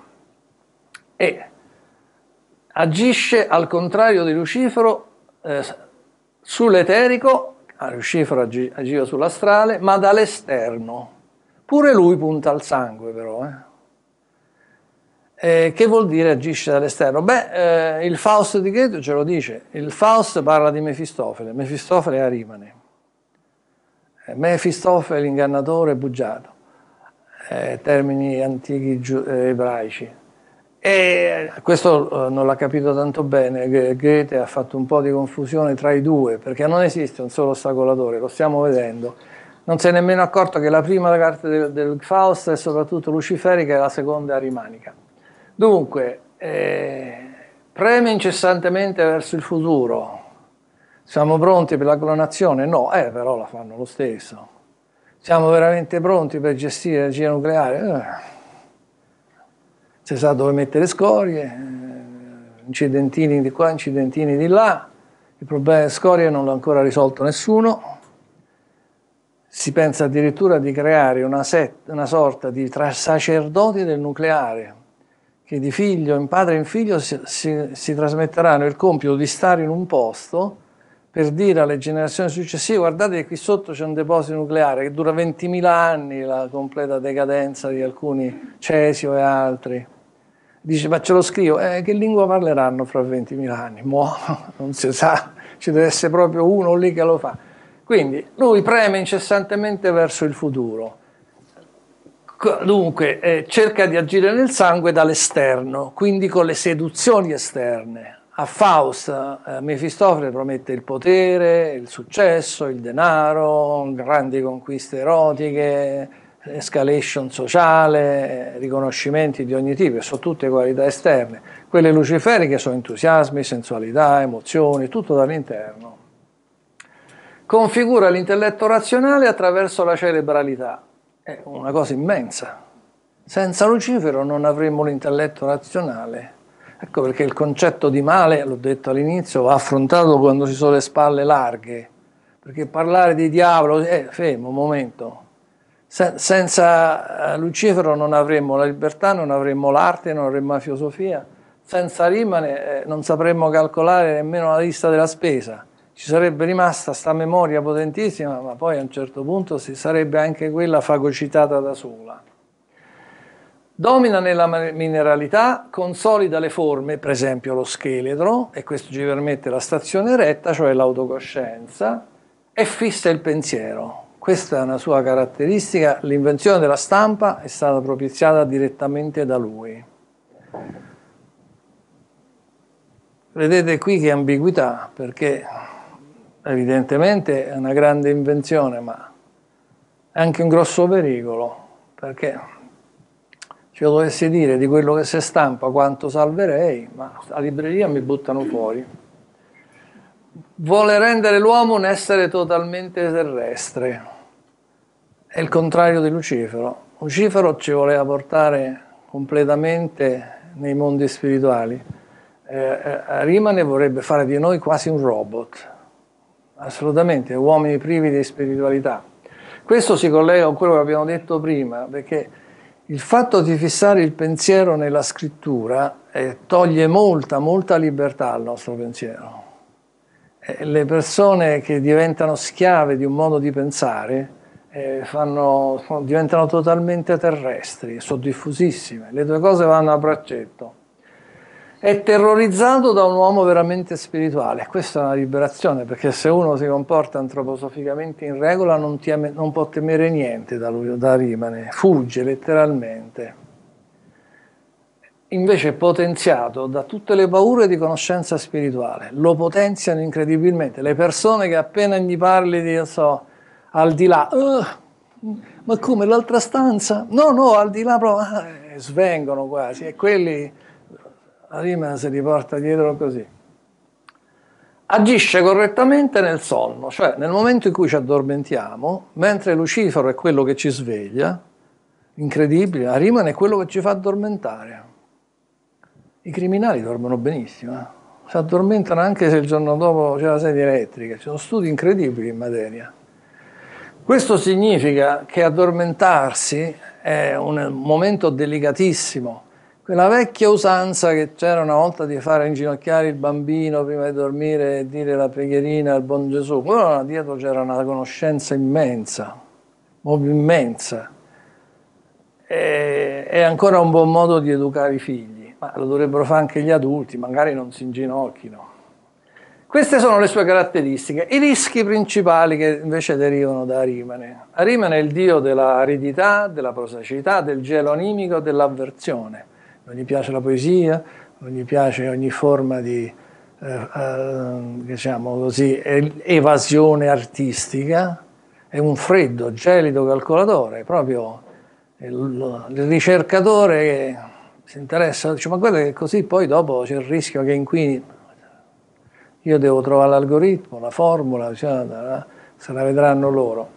E agisce al contrario di Lucifero eh, sull'eterico, ah, Lucifero agi, agiva sull'astrale, ma dall'esterno. Pure lui punta al sangue però. Eh. Eh, che vuol dire agisce dall'esterno? Beh, eh, il Faust di Goethe ce lo dice, il Faust parla di Mefistofele, Mefistofele è Arimane, eh, Mefistofele ingannatore e bugiardo, eh, termini antichi eh, ebraici. E questo eh, non l'ha capito tanto bene, Goethe ha fatto un po' di confusione tra i due, perché non esiste un solo ostacolatore, lo stiamo vedendo. Non si è nemmeno accorto che la prima carta del, del Faust è soprattutto luciferica e la seconda arimanica. Dunque, eh, preme incessantemente verso il futuro. Siamo pronti per la clonazione? No, eh, però la fanno lo stesso. Siamo veramente pronti per gestire l'energia nucleare? Eh si sa dove mettere scorie, eh, incidentini di qua, incidentini di là, il problema delle scorie non l'ha ancora risolto nessuno, si pensa addirittura di creare una, set, una sorta di sacerdoti del nucleare, che di figlio in padre in figlio si, si, si trasmetteranno il compito di stare in un posto per dire alle generazioni successive guardate che qui sotto c'è un deposito nucleare che dura 20.000 anni la completa decadenza di alcuni Cesio e altri dice ma ce lo scrivo, eh, che lingua parleranno fra 20.000 anni? Mo, (laughs) non si sa, ci deve essere proprio uno lì che lo fa. Quindi lui preme incessantemente verso il futuro, dunque eh, cerca di agire nel sangue dall'esterno, quindi con le seduzioni esterne. A Faust eh, Mefistofele promette il potere, il successo, il denaro, grandi conquiste erotiche, escalation sociale, riconoscimenti di ogni tipo, sono tutte qualità esterne. Quelle luciferiche sono entusiasmi, sensualità, emozioni, tutto dall'interno. Configura l'intelletto razionale attraverso la cerebralità. È una cosa immensa. Senza Lucifero non avremmo l'intelletto razionale. Ecco perché il concetto di male, l'ho detto all'inizio, va affrontato quando ci sono le spalle larghe. Perché parlare di diavolo, eh, fermo un momento, senza eh, Lucifero non avremmo la libertà, non avremmo l'arte, non avremmo la filosofia. Senza Rimane eh, non sapremmo calcolare nemmeno la lista della spesa. Ci sarebbe rimasta sta memoria potentissima, ma poi a un certo punto si sarebbe anche quella fagocitata da sola. Domina nella mineralità, consolida le forme, per esempio lo scheletro, e questo ci permette la stazione retta, cioè l'autocoscienza, e fissa il pensiero, questa è una sua caratteristica, l'invenzione della stampa è stata propiziata direttamente da lui. Vedete qui che ambiguità, perché evidentemente è una grande invenzione, ma è anche un grosso pericolo, perché ce lo dovessi dire di quello che si stampa quanto salverei, ma la libreria mi buttano fuori. Vuole rendere l'uomo un essere totalmente terrestre, è il contrario di Lucifero. Lucifero ci voleva portare completamente nei mondi spirituali. Eh, eh Rimane vorrebbe fare di noi quasi un robot, assolutamente, uomini privi di spiritualità. Questo si collega a quello che abbiamo detto prima, perché il fatto di fissare il pensiero nella scrittura eh, toglie molta, molta libertà al nostro pensiero. Eh, le persone che diventano schiave di un modo di pensare, fanno, diventano totalmente terrestri, sono diffusissime, le due cose vanno a braccetto. È terrorizzato da un uomo veramente spirituale, questa è una liberazione, perché se uno si comporta antroposoficamente in regola non, teme, non può temere niente da, lui, da Rimane, fugge letteralmente. Invece è potenziato da tutte le paure di conoscenza spirituale, lo potenziano incredibilmente. Le persone che appena gli parli di, so, al di là, uh, ma come l'altra stanza? No, no, al di là proprio, ah, eh, svengono quasi e quelli la rima si riporta dietro così. Agisce correttamente nel sonno, cioè nel momento in cui ci addormentiamo, mentre Lucifero è quello che ci sveglia, incredibile, Ariman è quello che ci fa addormentare. I criminali dormono benissimo, eh? si addormentano anche se il giorno dopo c'è la sedia elettrica, ci sono studi incredibili in materia. Questo significa che addormentarsi è un momento delicatissimo. Quella vecchia usanza che c'era una volta di fare inginocchiare il bambino prima di dormire e dire la preghierina al buon Gesù, però dietro c'era una conoscenza immensa, immensa. E, è ancora un buon modo di educare i figli, ma lo dovrebbero fare anche gli adulti, magari non si inginocchino. Queste sono le sue caratteristiche. I rischi principali che invece derivano da Arimane. Arimane è il dio della aridità, della prosacità, del gelo animico, dell'avversione. Non gli piace la poesia, non gli piace ogni forma di eh, eh, diciamo così, evasione artistica. È un freddo, gelido calcolatore, proprio il, il ricercatore che si interessa, dice ma guarda che così poi dopo c'è il rischio che inquini io devo trovare l'algoritmo, la formula, cioè, se la vedranno loro.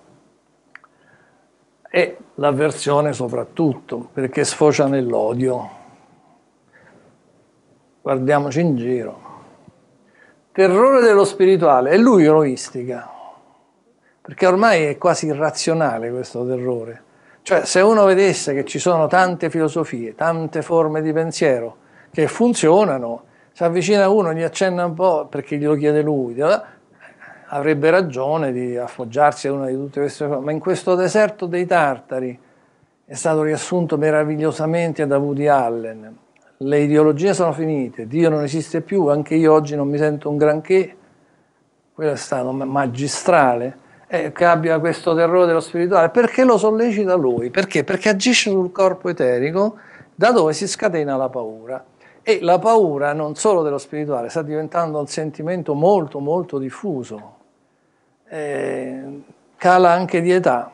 E l'avversione soprattutto, perché sfocia nell'odio. Guardiamoci in giro. Terrore dello spirituale, è lui lo istiga, perché ormai è quasi irrazionale questo terrore. Cioè, se uno vedesse che ci sono tante filosofie, tante forme di pensiero che funzionano, si avvicina uno, gli accenna un po' perché glielo chiede lui, ah, avrebbe ragione di affoggiarsi a una di tutte queste cose, ma in questo deserto dei tartari è stato riassunto meravigliosamente da Woody Allen. Le ideologie sono finite, Dio non esiste più, anche io oggi non mi sento un granché. Quello è stato magistrale. Eh, che abbia questo terrore dello spirituale, perché lo sollecita lui? Perché? Perché agisce sul corpo eterico da dove si scatena la paura. E la paura, non solo dello spirituale, sta diventando un sentimento molto, molto diffuso. Eh, cala anche di età,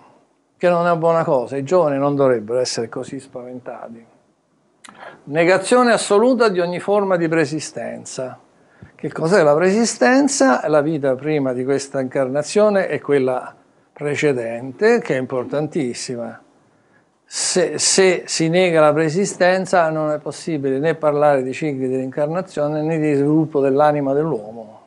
che non è buona cosa. I giovani non dovrebbero essere così spaventati. Negazione assoluta di ogni forma di preesistenza. Che cos'è la preesistenza? La vita prima di questa incarnazione e quella precedente, che è importantissima se, se, si nega la preesistenza non è possibile né parlare di cicli dell'incarnazione né di sviluppo dell'anima dell'uomo.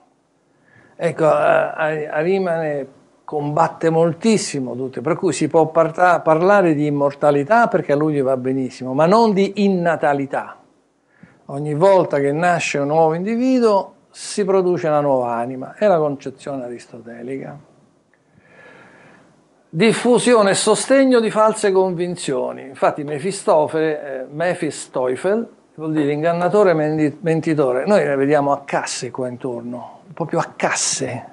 Ecco, Arimane combatte moltissimo tutto, per cui si può parla, parlare di immortalità perché a lui va benissimo, ma non di innatalità. Ogni volta che nasce un nuovo individuo si produce una nuova anima, è la concezione aristotelica diffusione e sostegno di false convinzioni. Infatti Mefistofele, eh, Mefistoifel, vuol dire ingannatore e mentitore. Noi ne vediamo a casse qua intorno, proprio a casse.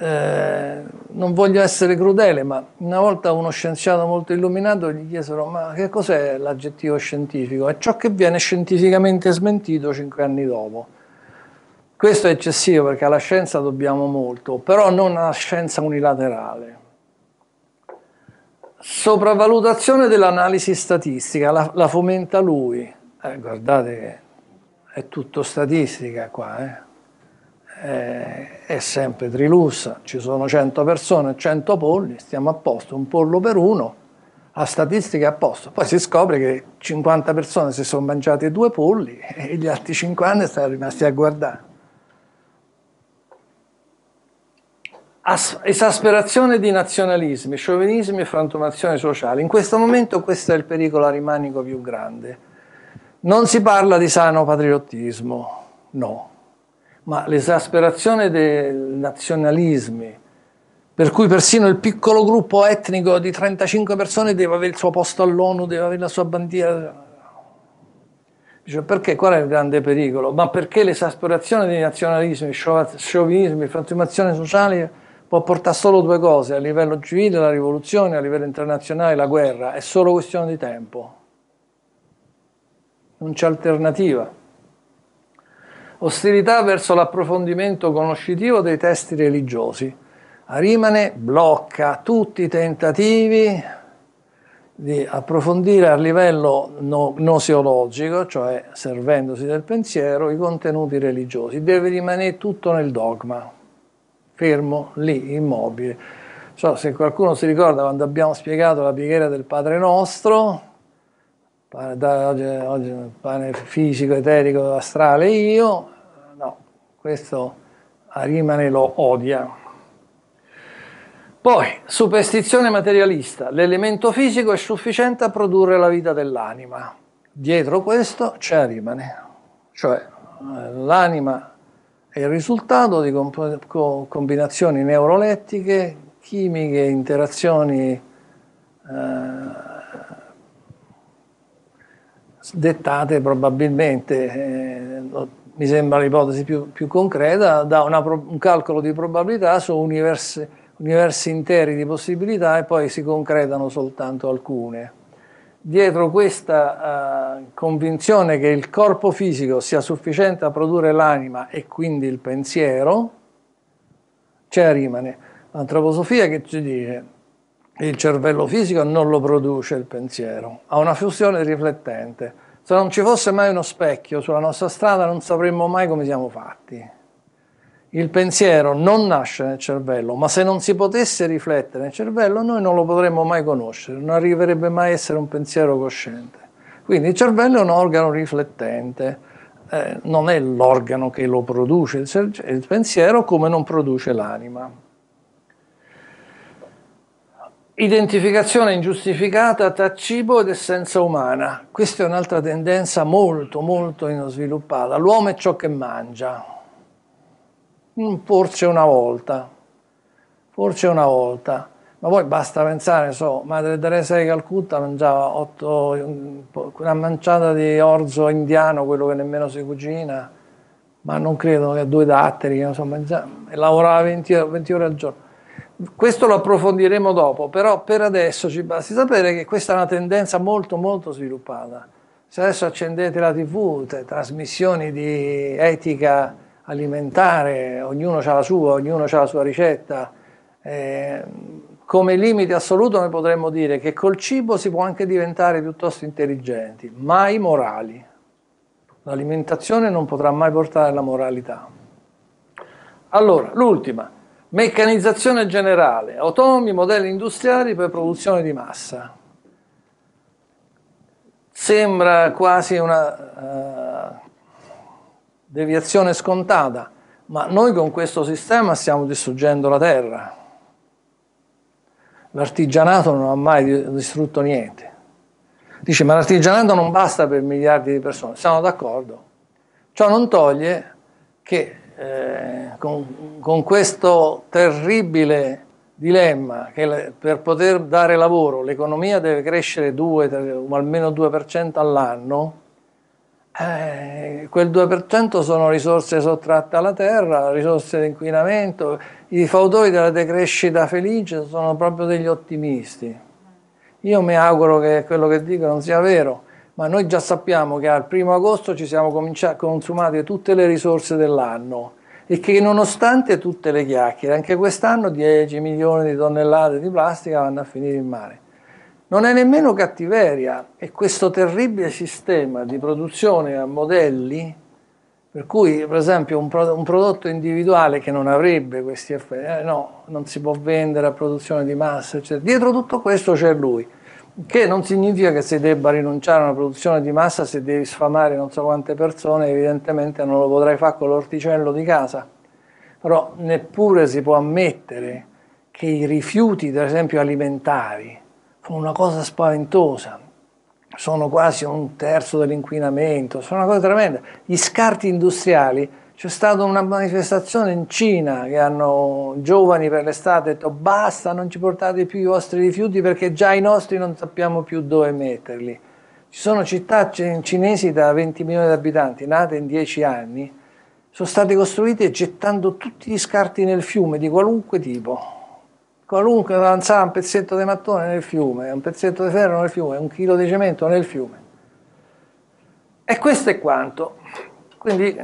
Eh, non voglio essere crudele, ma una volta uno scienziato molto illuminato gli chiesero ma che cos'è l'aggettivo scientifico? È ciò che viene scientificamente smentito cinque anni dopo. Questo è eccessivo perché alla scienza dobbiamo molto, però non alla scienza unilaterale. Sopravvalutazione dell'analisi statistica, la, la fomenta lui. Eh, guardate che è tutto statistica qua, eh? Eh, è sempre trilussa, ci sono 100 persone, 100 polli, stiamo a posto, un pollo per uno, a statistica a posto. Poi si scopre che 50 persone si sono mangiate due polli (laughs) e gli altri 50 stanno rimasti a guardare. As- esasperazione di nazionalismi, sciovinismi e frantumazione sociale. In questo momento questo è il pericolo arimanico più grande. Non si parla di sano patriottismo, no, ma l'esasperazione dei nazionalismi, per cui persino il piccolo gruppo etnico di 35 persone deve avere il suo posto all'ONU, deve avere la sua bandiera. Dice, perché? Qual è il grande pericolo? Ma perché l'esasperazione dei nazionalismi, sciovinismi, frantumazione sociale può portare solo due cose, a livello civile la rivoluzione, a livello internazionale la guerra, è solo questione di tempo. Non c'è alternativa. Ostilità verso l'approfondimento conoscitivo dei testi religiosi. Arimane blocca tutti i tentativi di approfondire a livello no- nosiologico, cioè servendosi del pensiero, i contenuti religiosi. Deve rimanere tutto nel dogma fermo lì, immobile. So, se qualcuno si ricorda quando abbiamo spiegato la preghiera del Padre Nostro, pane fisico, eterico, astrale, io, no, questo rimane lo odia. Poi, superstizione materialista, l'elemento fisico è sufficiente a produrre la vita dell'anima. Dietro questo c'è rimane, cioè eh, l'anima è il risultato di combinazioni neurolettiche, chimiche, interazioni eh, dettate probabilmente, eh, mi sembra l'ipotesi più, più concreta, da una, un calcolo di probabilità su universi, universi interi di possibilità e poi si concretano soltanto alcune dietro questa eh, convinzione che il corpo fisico sia sufficiente a produrre l'anima e quindi il pensiero, c'è rimane l'antroposofia che ci dice che il cervello fisico non lo produce il pensiero, ha una fusione riflettente. Se non ci fosse mai uno specchio sulla nostra strada non sapremmo mai come siamo fatti il pensiero non nasce nel cervello, ma se non si potesse riflettere nel cervello noi non lo potremmo mai conoscere, non arriverebbe mai a essere un pensiero cosciente. Quindi il cervello è un organo riflettente, eh, non è l'organo che lo produce il, cer- il pensiero come non produce l'anima. Identificazione ingiustificata tra cibo ed essenza umana. Questa è un'altra tendenza molto, molto sviluppata. L'uomo è ciò che mangia, Mm, forse una volta, forse una volta. Ma poi basta pensare, so, Madre Teresa di Calcutta mangiava otto, una manciata di orzo indiano, quello che nemmeno si cucina, ma non credo che due datteri, che non so, mangiava, e lavorava 20, 20 ore al giorno. Questo lo approfondiremo dopo, però per adesso ci basti sapere che questa è una tendenza molto molto sviluppata. Se adesso accendete la tv, trasmissioni di etica alimentare, ognuno ha la sua, ognuno ha la sua ricetta. Eh, come limite assoluto noi potremmo dire che col cibo si può anche diventare piuttosto intelligenti, mai morali. L'alimentazione non potrà mai portare alla moralità. Allora, l'ultima, meccanizzazione generale, autonomi, modelli industriali per produzione di massa. Sembra quasi una uh, deviazione scontata, ma noi con questo sistema stiamo distruggendo la terra. L'artigianato non ha mai distrutto niente. Dice, ma l'artigianato non basta per miliardi di persone, siamo d'accordo. Ciò non toglie che eh, con, con, questo terribile dilemma che le, per poter dare lavoro l'economia deve crescere 2, 3, almeno 2% all'anno, eh, quel 2% sono risorse sottratte alla terra, risorse di inquinamento. I fautori della decrescita felice sono proprio degli ottimisti. Io mi auguro che quello che dico non sia vero, ma noi già sappiamo che al primo agosto ci siamo consumati tutte le risorse dell'anno e che nonostante tutte le chiacchiere, anche quest'anno 10 milioni di tonnellate di plastica vanno a finire in mare non è nemmeno cattiveria, è questo terribile sistema di produzione a modelli, per cui per esempio un, pro un prodotto individuale che non avrebbe questi effetti, eh, no, non si può vendere a produzione di massa, eccetera. dietro tutto questo c'è lui, che non significa che si debba rinunciare a una produzione di massa se devi sfamare non so quante persone, evidentemente non lo potrai fare con l'orticello di casa, però neppure si può ammettere che i rifiuti, ad esempio alimentari, una cosa spaventosa, sono quasi un terzo dell'inquinamento, sono una cosa tremenda. Gli scarti industriali, c'è stata una manifestazione in Cina che hanno giovani per l'estate detto basta, non ci portate più i vostri rifiuti perché già i nostri non sappiamo più dove metterli. Ci sono città cinesi da 20 milioni di abitanti, nate in 10 anni, sono state costruite gettando tutti gli scarti nel fiume di qualunque tipo qualunque avanzava un pezzetto di mattone nel fiume, un pezzetto di ferro nel fiume, un chilo di cemento nel fiume. E questo è quanto. Quindi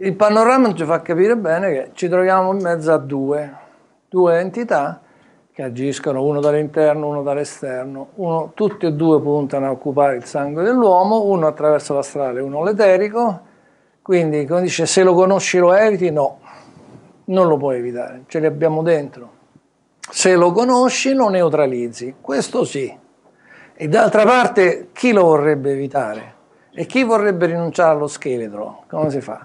il panorama ci fa capire bene che ci troviamo in mezzo a due, due entità che agiscono uno dall'interno, uno dall'esterno, uno, tutti e due puntano a occupare il sangue dell'uomo, uno attraverso l'astrale, uno l'eterico, quindi come dice se lo conosci lo eviti, no, non lo puoi evitare, ce li abbiamo dentro. Se lo conosci lo neutralizzi, questo sì. E d'altra parte chi lo vorrebbe evitare? E chi vorrebbe rinunciare allo scheletro? Come si fa?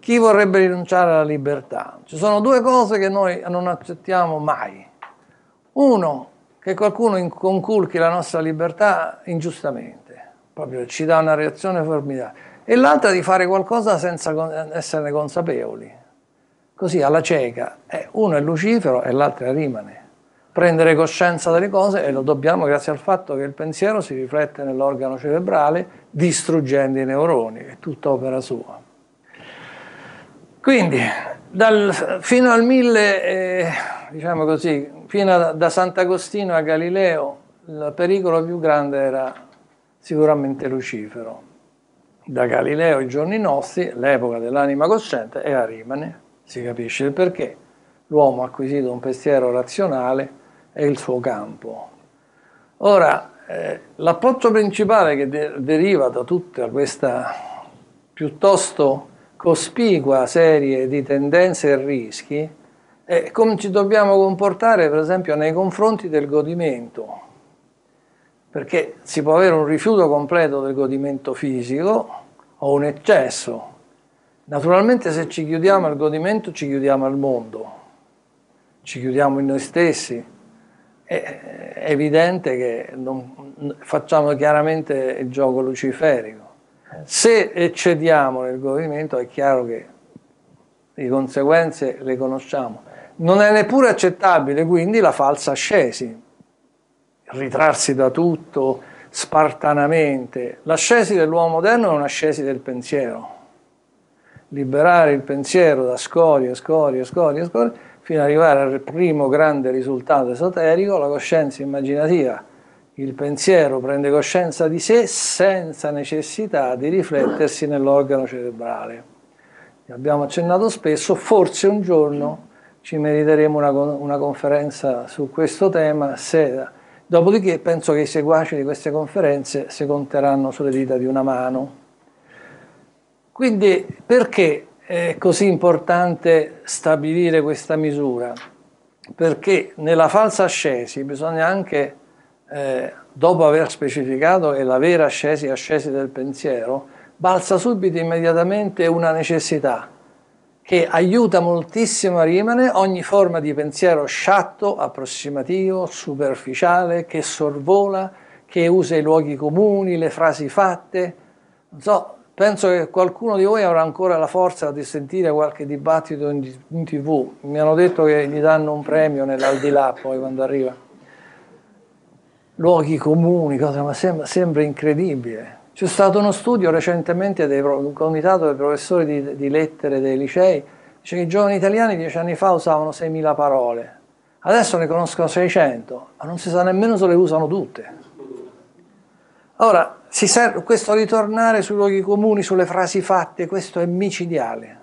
Chi vorrebbe rinunciare alla libertà? Ci sono due cose che noi non accettiamo mai. Uno, che qualcuno conculchi la nostra libertà ingiustamente, proprio ci dà una reazione formidabile. E l'altra di fare qualcosa senza esserne consapevoli così alla cieca, eh, uno è lucifero e l'altro è rimane. Prendere coscienza delle cose e lo dobbiamo grazie al fatto che il pensiero si riflette nell'organo cerebrale distruggendo i neuroni, è tutta opera sua. Quindi, dal, fino al 1000, eh, diciamo così, fino a, da Sant'Agostino a Galileo, il pericolo più grande era sicuramente Lucifero. Da Galileo ai giorni nostri, l'epoca dell'anima cosciente, è a Rimane si capisce il perché. L'uomo ha acquisito un pensiero razionale e il suo campo. Ora, eh, l'approccio principale che de- deriva da tutta questa piuttosto cospicua serie di tendenze e rischi è come ci dobbiamo comportare, per esempio, nei confronti del godimento. Perché si può avere un rifiuto completo del godimento fisico o un eccesso Naturalmente se ci chiudiamo al godimento ci chiudiamo al mondo, ci chiudiamo in noi stessi. È evidente che non, facciamo chiaramente il gioco luciferico. Se eccediamo nel godimento è chiaro che le conseguenze le conosciamo. Non è neppure accettabile quindi la falsa ascesi, ritrarsi da tutto spartanamente. L'ascesi dell'uomo moderno è un'ascesi del pensiero liberare il pensiero da scorie, scorie, scorie, scorie, fino ad arrivare al primo grande risultato esoterico, la coscienza immaginativa. Il pensiero prende coscienza di sé senza necessità di riflettersi nell'organo cerebrale. Abbiamo accennato spesso, forse un giorno ci meriteremo una, una conferenza su questo tema, se, dopodiché penso che i seguaci di queste conferenze si conteranno sulle dita di una mano. Quindi perché è così importante stabilire questa misura? Perché nella falsa ascesi bisogna anche, eh, dopo aver specificato che la vera ascesi è ascesi del pensiero, balza subito immediatamente una necessità che aiuta moltissimo a rimanere ogni forma di pensiero sciatto, approssimativo, superficiale, che sorvola, che usa i luoghi comuni, le frasi fatte. Non so, Penso che qualcuno di voi avrà ancora la forza di sentire qualche dibattito in, in tv. Mi hanno detto che gli danno un premio nell'aldilà poi quando arriva. Luoghi comuni, cosa, ma sembra, sembra incredibile. C'è stato uno studio recentemente di un comitato dei professori di, di lettere dei licei, dice che i giovani italiani dieci anni fa usavano 6.000 parole, adesso ne conoscono 600, ma non si sa nemmeno se le usano tutte. Allora, serve, questo ritornare sui luoghi comuni, sulle frasi fatte, questo è micidiale.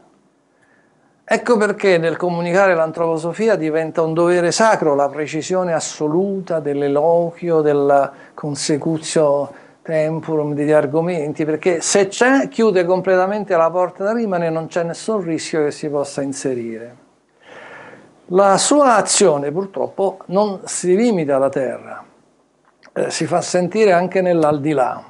Ecco perché nel comunicare l'antroposofia diventa un dovere sacro la precisione assoluta dell'eloquio, del consecutio temporum degli argomenti, perché se c'è chiude completamente la porta da rimane e non c'è nessun rischio che si possa inserire. La sua azione purtroppo non si limita alla terra, eh, si fa sentire anche nell'aldilà.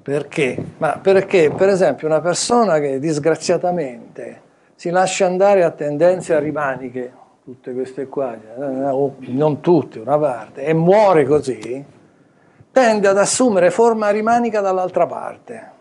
Perché? Ma perché, per esempio, una persona che disgraziatamente si lascia andare a tendenze arimaniche, tutte queste qua, eh, non tutte, una parte, e muore così, tende ad assumere forma arimanica dall'altra parte.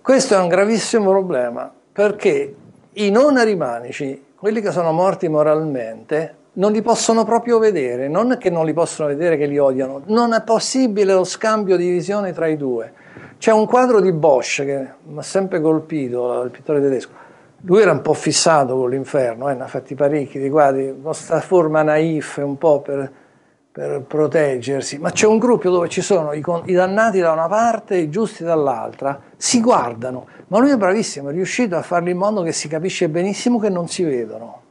Questo è un gravissimo problema, perché i non arimanici, quelli che sono morti moralmente, non li possono proprio vedere, non è che non li possono vedere che li odiano, non è possibile lo scambio di visione tra i due. C'è un quadro di Bosch che mi ha sempre colpito, il pittore tedesco. Lui era un po' fissato con l'inferno, eh, ne ha fatti parecchi di quadri, nostra forma naif un po' per, per proteggersi, ma c'è un gruppo dove ci sono i, i dannati da una parte e i giusti dall'altra, si guardano, ma lui è bravissimo, è riuscito a farli in modo che si capisce benissimo che non si vedono.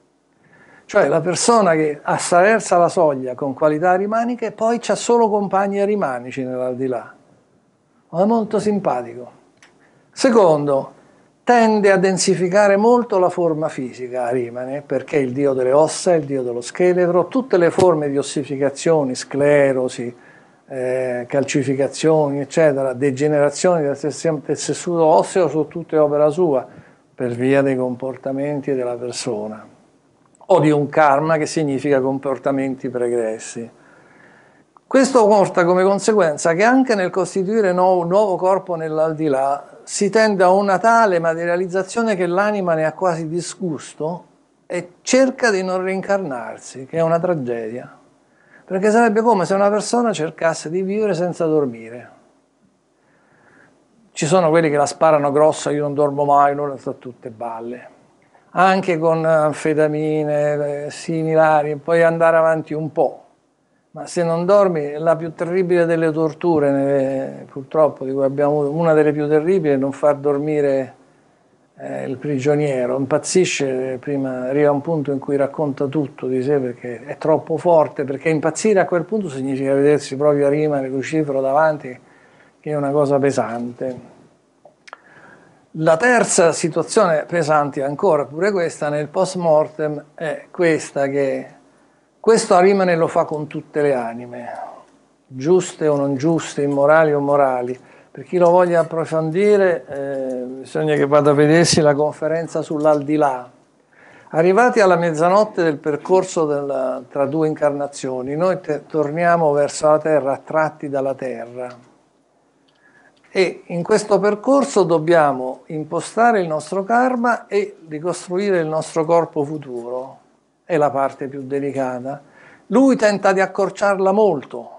Cioè la persona che attraversa la soglia con qualità rimaniche e poi c'ha solo compagni rimanici nell'aldilà. Ma è molto simpatico. Secondo, tende a densificare molto la forma fisica rimane, perché il dio delle ossa, il dio dello scheletro, tutte le forme di ossificazioni, sclerosi, eh, calcificazioni, eccetera, degenerazioni del, tessuto osseo sono tutte opera sua per via dei comportamenti della persona o di un karma che significa comportamenti pregressi. Questo porta come conseguenza che anche nel costituire un nuovo corpo nell'aldilà si tende a una tale materializzazione che l'anima ne ha quasi disgusto e cerca di non reincarnarsi, che è una tragedia. Perché sarebbe come se una persona cercasse di vivere senza dormire. Ci sono quelli che la sparano grossa, io non dormo mai, loro sono tutte balle anche con eh, anfetamine eh, similari, puoi andare avanti un po', ma se non dormi la più terribile delle torture, purtroppo di cui abbiamo avuto, una delle più terribili è non far dormire eh, il prigioniero, impazzisce prima, arriva un punto in cui racconta tutto di sé perché è troppo forte, perché impazzire a quel punto significa vedersi proprio a rima Lucifero davanti, che è una cosa pesante. La terza situazione pesante ancora, pure questa, nel post mortem è questa che questo Arimane lo fa con tutte le anime, giuste o non giuste, immorali o morali. Per chi lo voglia approfondire eh, bisogna che vada a vedersi la conferenza sull'aldilà. Arrivati alla mezzanotte del percorso della, tra due incarnazioni, noi torniamo verso la terra attratti dalla terra e in questo percorso dobbiamo impostare il nostro karma e ricostruire il nostro corpo futuro. È la parte più delicata. Lui tenta di accorciarla molto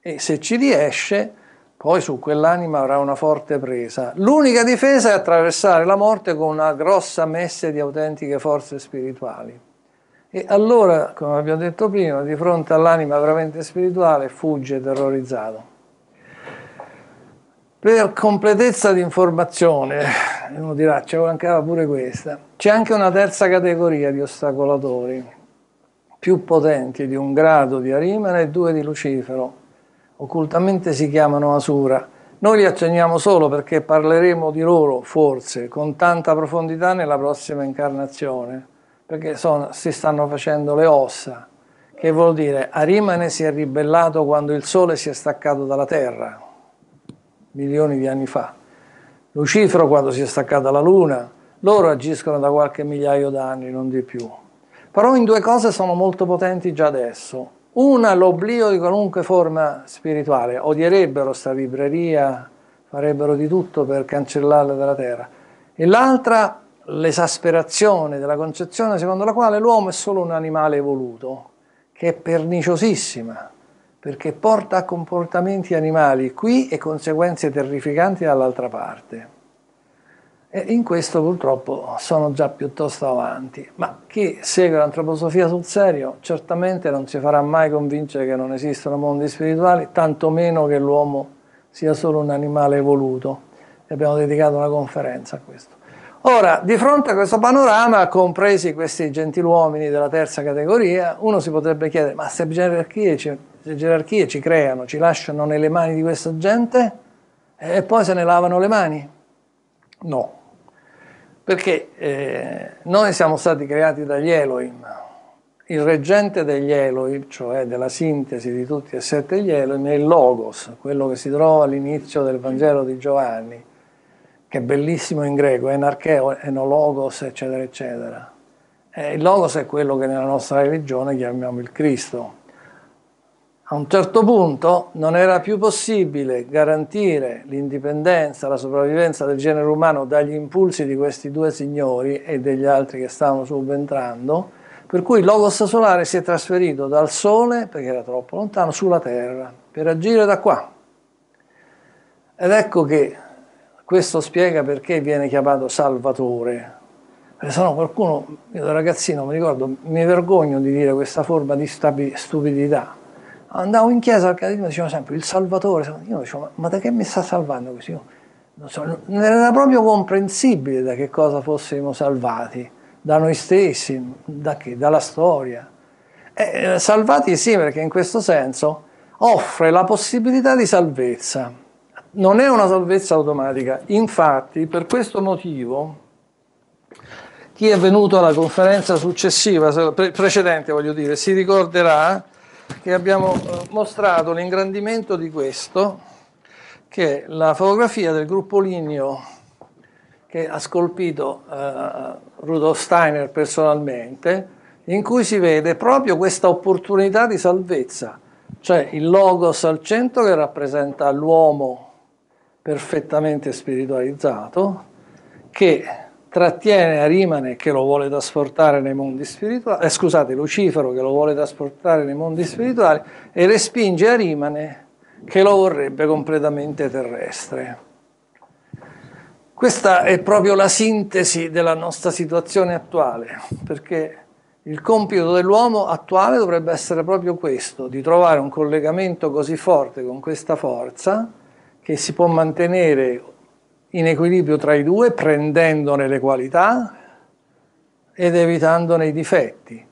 e se ci riesce, poi su quell'anima avrà una forte presa. L'unica difesa è attraversare la morte con una grossa messe di autentiche forze spirituali. E allora, come abbiamo detto prima, di fronte all'anima veramente spirituale fugge terrorizzato. Per completezza di informazione, uno dirà, ci mancava pure questa, c'è anche una terza categoria di ostacolatori, più potenti di un grado di Arimene e due di Lucifero, occultamente si chiamano Asura. Noi li accenniamo solo perché parleremo di loro, forse, con tanta profondità nella prossima incarnazione, perché sono, si stanno facendo le ossa, che vuol dire Arimane si è ribellato quando il Sole si è staccato dalla Terra, milioni di anni fa. Lucifero quando si è staccata la Luna, loro agiscono da qualche migliaio d'anni, non di più. Però in due cose sono molto potenti già adesso. Una, l'oblio di qualunque forma spirituale. Odierebbero sta libreria, farebbero di tutto per cancellarla dalla Terra. E l'altra, l'esasperazione della concezione secondo la quale l'uomo è solo un animale evoluto, che è perniciosissima perché porta a comportamenti animali qui e conseguenze terrificanti dall'altra parte. E in questo purtroppo sono già piuttosto avanti, ma chi segue l'antroposofia sul serio certamente non si farà mai convincere che non esistono mondi spirituali, tantomeno che l'uomo sia solo un animale evoluto. E abbiamo dedicato una conferenza a questo. Ora, di fronte a questo panorama, compresi questi gentiluomini della terza categoria, uno si potrebbe chiedere, ma se gerarchie le gerarchie ci creano, ci lasciano nelle mani di questa gente e poi se ne lavano le mani? No, perché eh, noi siamo stati creati dagli Elohim, il reggente degli Elohim, cioè della sintesi di tutti e sette gli Elohim, è il Logos, quello che si trova all'inizio del Vangelo di Giovanni, che è bellissimo in greco, enarcheo, enologos, eccetera, eccetera. Eh, il Logos è quello che nella nostra religione chiamiamo il Cristo. A un certo punto non era più possibile garantire l'indipendenza, la sopravvivenza del genere umano dagli impulsi di questi due signori e degli altri che stavano subentrando, per cui Logos solare si è trasferito dal Sole, perché era troppo lontano, sulla Terra, per agire da qua. Ed ecco che questo spiega perché viene chiamato Salvatore. Perché se no qualcuno, io da ragazzino mi ricordo, mi vergogno di dire questa forma di stupidità, andavo in chiesa al catechismo e dicevo sempre il Salvatore. Io dicevo, ma, ma da che mi sta salvando così? non so, non era proprio comprensibile da che cosa fossimo salvati, da noi stessi, da che? Dalla storia. Eh, salvati sì, perché in questo senso offre la possibilità di salvezza. Non è una salvezza automatica, infatti per questo motivo chi è venuto alla conferenza successiva, pre- precedente voglio dire, si ricorderà che abbiamo eh, mostrato l'ingrandimento di questo, che è la fotografia del gruppo Lignio che ha scolpito eh, Rudolf Steiner personalmente, in cui si vede proprio questa opportunità di salvezza, cioè il logos al centro che rappresenta l'uomo perfettamente spiritualizzato, che trattiene Arimane che lo vuole trasportare nei mondi spirituali, eh, scusate, Lucifero che lo vuole trasportare nei mondi spirituali e respinge Arimane che lo vorrebbe completamente terrestre. Questa è proprio la sintesi della nostra situazione attuale, perché il compito dell'uomo attuale dovrebbe essere proprio questo, di trovare un collegamento così forte con questa forza che si può mantenere in equilibrio tra i due, prendendone le qualità ed evitandone i difetti.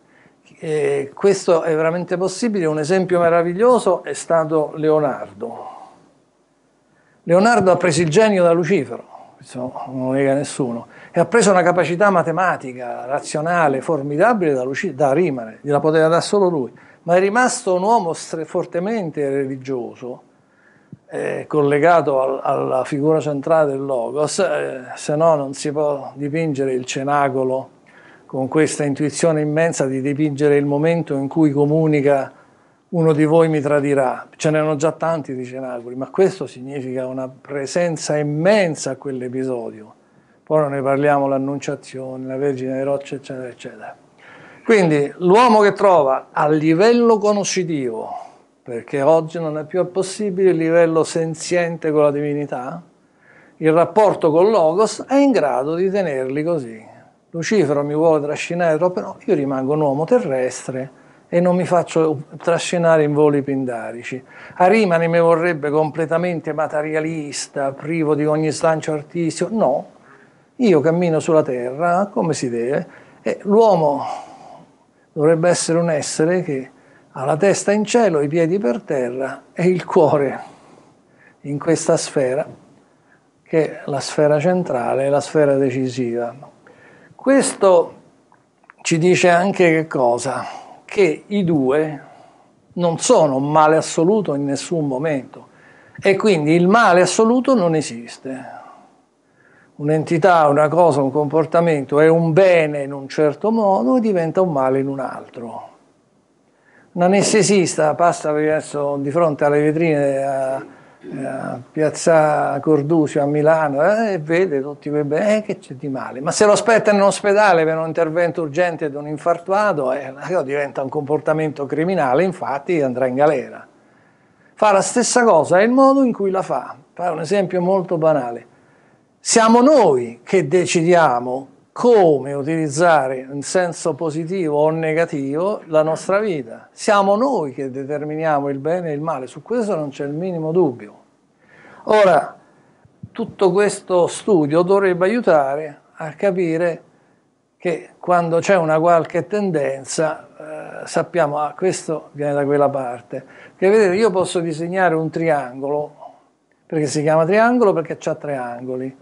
E questo è veramente possibile, un esempio meraviglioso è stato Leonardo. Leonardo ha preso il genio da Lucifero, non lo nega nessuno, e ha preso una capacità matematica, razionale, formidabile da, Luci- da Rimane, gliela poteva dare solo lui, ma è rimasto un uomo fortemente religioso eh, collegato al, alla figura centrale del Logos, eh, se no non si può dipingere il cenacolo con questa intuizione immensa di dipingere il momento in cui comunica uno di voi mi tradirà. Ce n'erano già tanti di cenacoli, ma questo significa una presenza immensa a quell'episodio. Poi non ne parliamo l'annunciazione, la Vergine delle Rocce, eccetera, eccetera. Quindi l'uomo che trova a livello conoscitivo perché oggi non è più possibile il livello senziente con la divinità, il rapporto con Logos è in grado di tenerli così. Lucifero mi vuole trascinare troppo, no, io rimango un uomo terrestre e non mi faccio trascinare in voli pindarici. Arimani mi vorrebbe completamente materialista, privo di ogni slancio artistico. No, io cammino sulla terra come si deve e l'uomo dovrebbe essere un essere che ha la testa in cielo, i piedi per terra e il cuore in questa sfera, che è la sfera centrale, la sfera decisiva. Questo ci dice anche che cosa? Che i due non sono un male assoluto in nessun momento e quindi il male assoluto non esiste. Un'entità, una cosa, un comportamento è un bene in un certo modo e diventa un male in un altro un anestesista passa verso, di fronte alle vetrine a, eh, a eh, Piazza Cordusio a Milano eh, e vede tutti quei beni, eh, che c'è di male? Ma se lo aspetta in ospedale per un intervento urgente di un infartuato, eh, eh, diventa un comportamento criminale, infatti andrà in galera. Fa la stessa cosa, è il modo in cui la fa. Fa un esempio molto banale. Siamo noi che decidiamo come utilizzare in senso positivo o negativo la nostra vita. Siamo noi che determiniamo il bene e il male, su questo non c'è il minimo dubbio. Ora, tutto questo studio dovrebbe aiutare a capire che quando c'è una qualche tendenza eh, sappiamo ah, questo viene da quella parte. Perché vedete, io posso disegnare un triangolo, perché si chiama triangolo perché ha tre angoli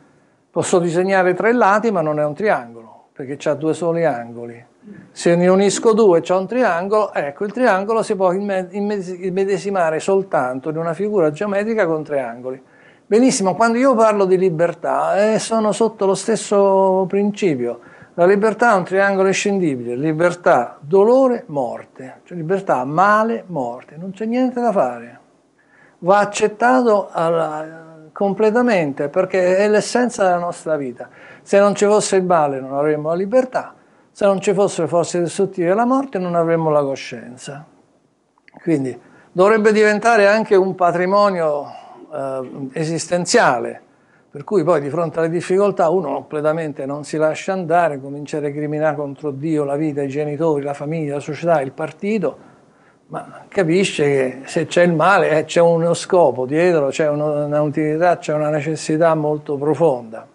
Posso disegnare tre lati, ma non è un triangolo, perché ha due soli angoli. Se ne unisco due, e c'è un triangolo, ecco, il triangolo si può immedesimare soltanto in una figura geometrica con tre angoli. Benissimo, quando io parlo di libertà, eh, sono sotto lo stesso principio. La libertà è un triangolo inscindibile, libertà, dolore, morte, cioè libertà, male, morte, non c'è niente da fare. Va accettato alla, completamente, perché è l'essenza della nostra vita. Se non ci fosse il male non avremmo la libertà, se non ci fossero forze distruttive e la morte non avremmo la coscienza. Quindi dovrebbe diventare anche un patrimonio eh, esistenziale, per cui poi di fronte alle difficoltà uno completamente non si lascia andare, comincia a recriminare contro Dio, la vita, i genitori, la famiglia, la società, il partito, ma capisce che se c'è il male eh, c'è uno scopo dietro, c'è uno, una utilità, c'è una necessità molto profonda.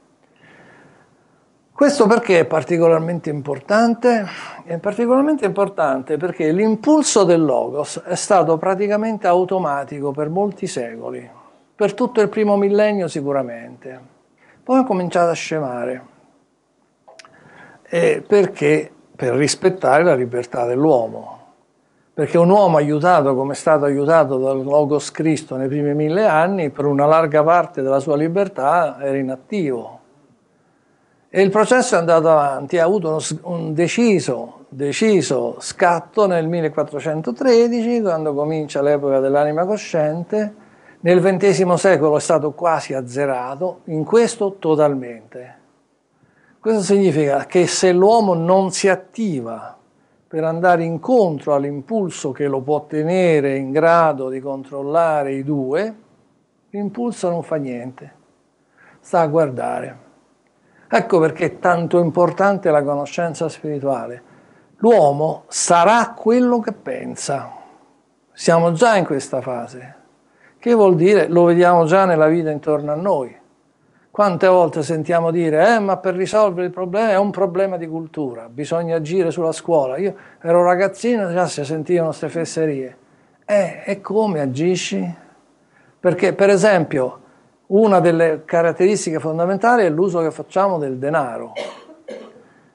Questo perché è particolarmente importante? È particolarmente importante perché l'impulso del Logos è stato praticamente automatico per molti secoli, per tutto il primo millennio sicuramente. Poi ha cominciato a scemare, eh, perché per rispettare la libertà dell'uomo, perché un uomo aiutato come è stato aiutato dal Logos Cristo nei primi mille anni, per una larga parte della sua libertà era inattivo. E il processo è andato avanti, ha avuto uno, un deciso, deciso scatto nel 1413, quando comincia l'epoca dell'anima cosciente, nel XX secolo è stato quasi azzerato, in questo totalmente. Questo significa che se l'uomo non si attiva per andare incontro all'impulso che lo può tenere in grado di controllare i due, l'impulso non fa niente, sta a guardare. Ecco perché è tanto importante la conoscenza spirituale. L'uomo sarà quello che pensa. Siamo già in questa fase, che vuol dire lo vediamo già nella vita intorno a noi. Quante volte sentiamo dire, eh, ma per risolvere il problema è un problema di cultura, bisogna agire sulla scuola. Io ero ragazzino e già si sentivano queste fesserie. Eh, e come agisci? Perché, per esempio, una delle caratteristiche fondamentali è l'uso che facciamo del denaro.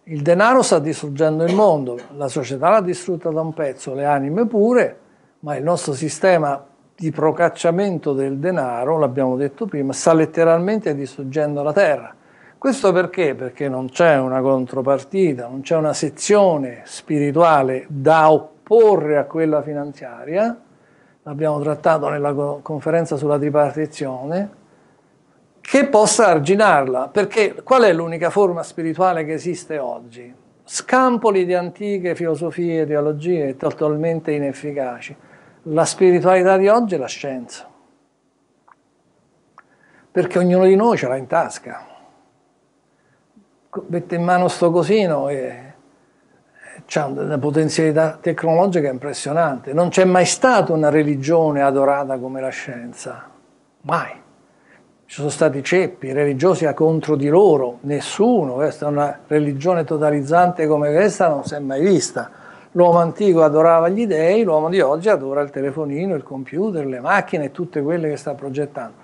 Il denaro sta distruggendo il mondo, la società l'ha distrutta da un pezzo, le anime pure, ma il nostro sistema di procacciamento del denaro, l'abbiamo detto prima, sta letteralmente distruggendo la terra. Questo perché? Perché non c'è una contropartita, non c'è una sezione spirituale da opporre a quella finanziaria, l'abbiamo trattato nella conferenza sulla tripartizione, che possa arginarla, perché qual è l'unica forma spirituale che esiste oggi? Scampoli di antiche filosofie e teologie totalmente inefficaci. La spiritualità di oggi è la scienza, perché ognuno di noi ce l'ha in tasca. Mette in mano sto cosino e ha una potenzialità tecnologica impressionante. Non c'è mai stata una religione adorata come la scienza, mai. Ci sono stati ceppi religiosi a contro di loro, nessuno, questa è una religione totalizzante come questa non si è mai vista L'uomo antico adorava gli dei, l'uomo di oggi adora il telefonino, il computer, le macchine, e tutte quelle che sta progettando.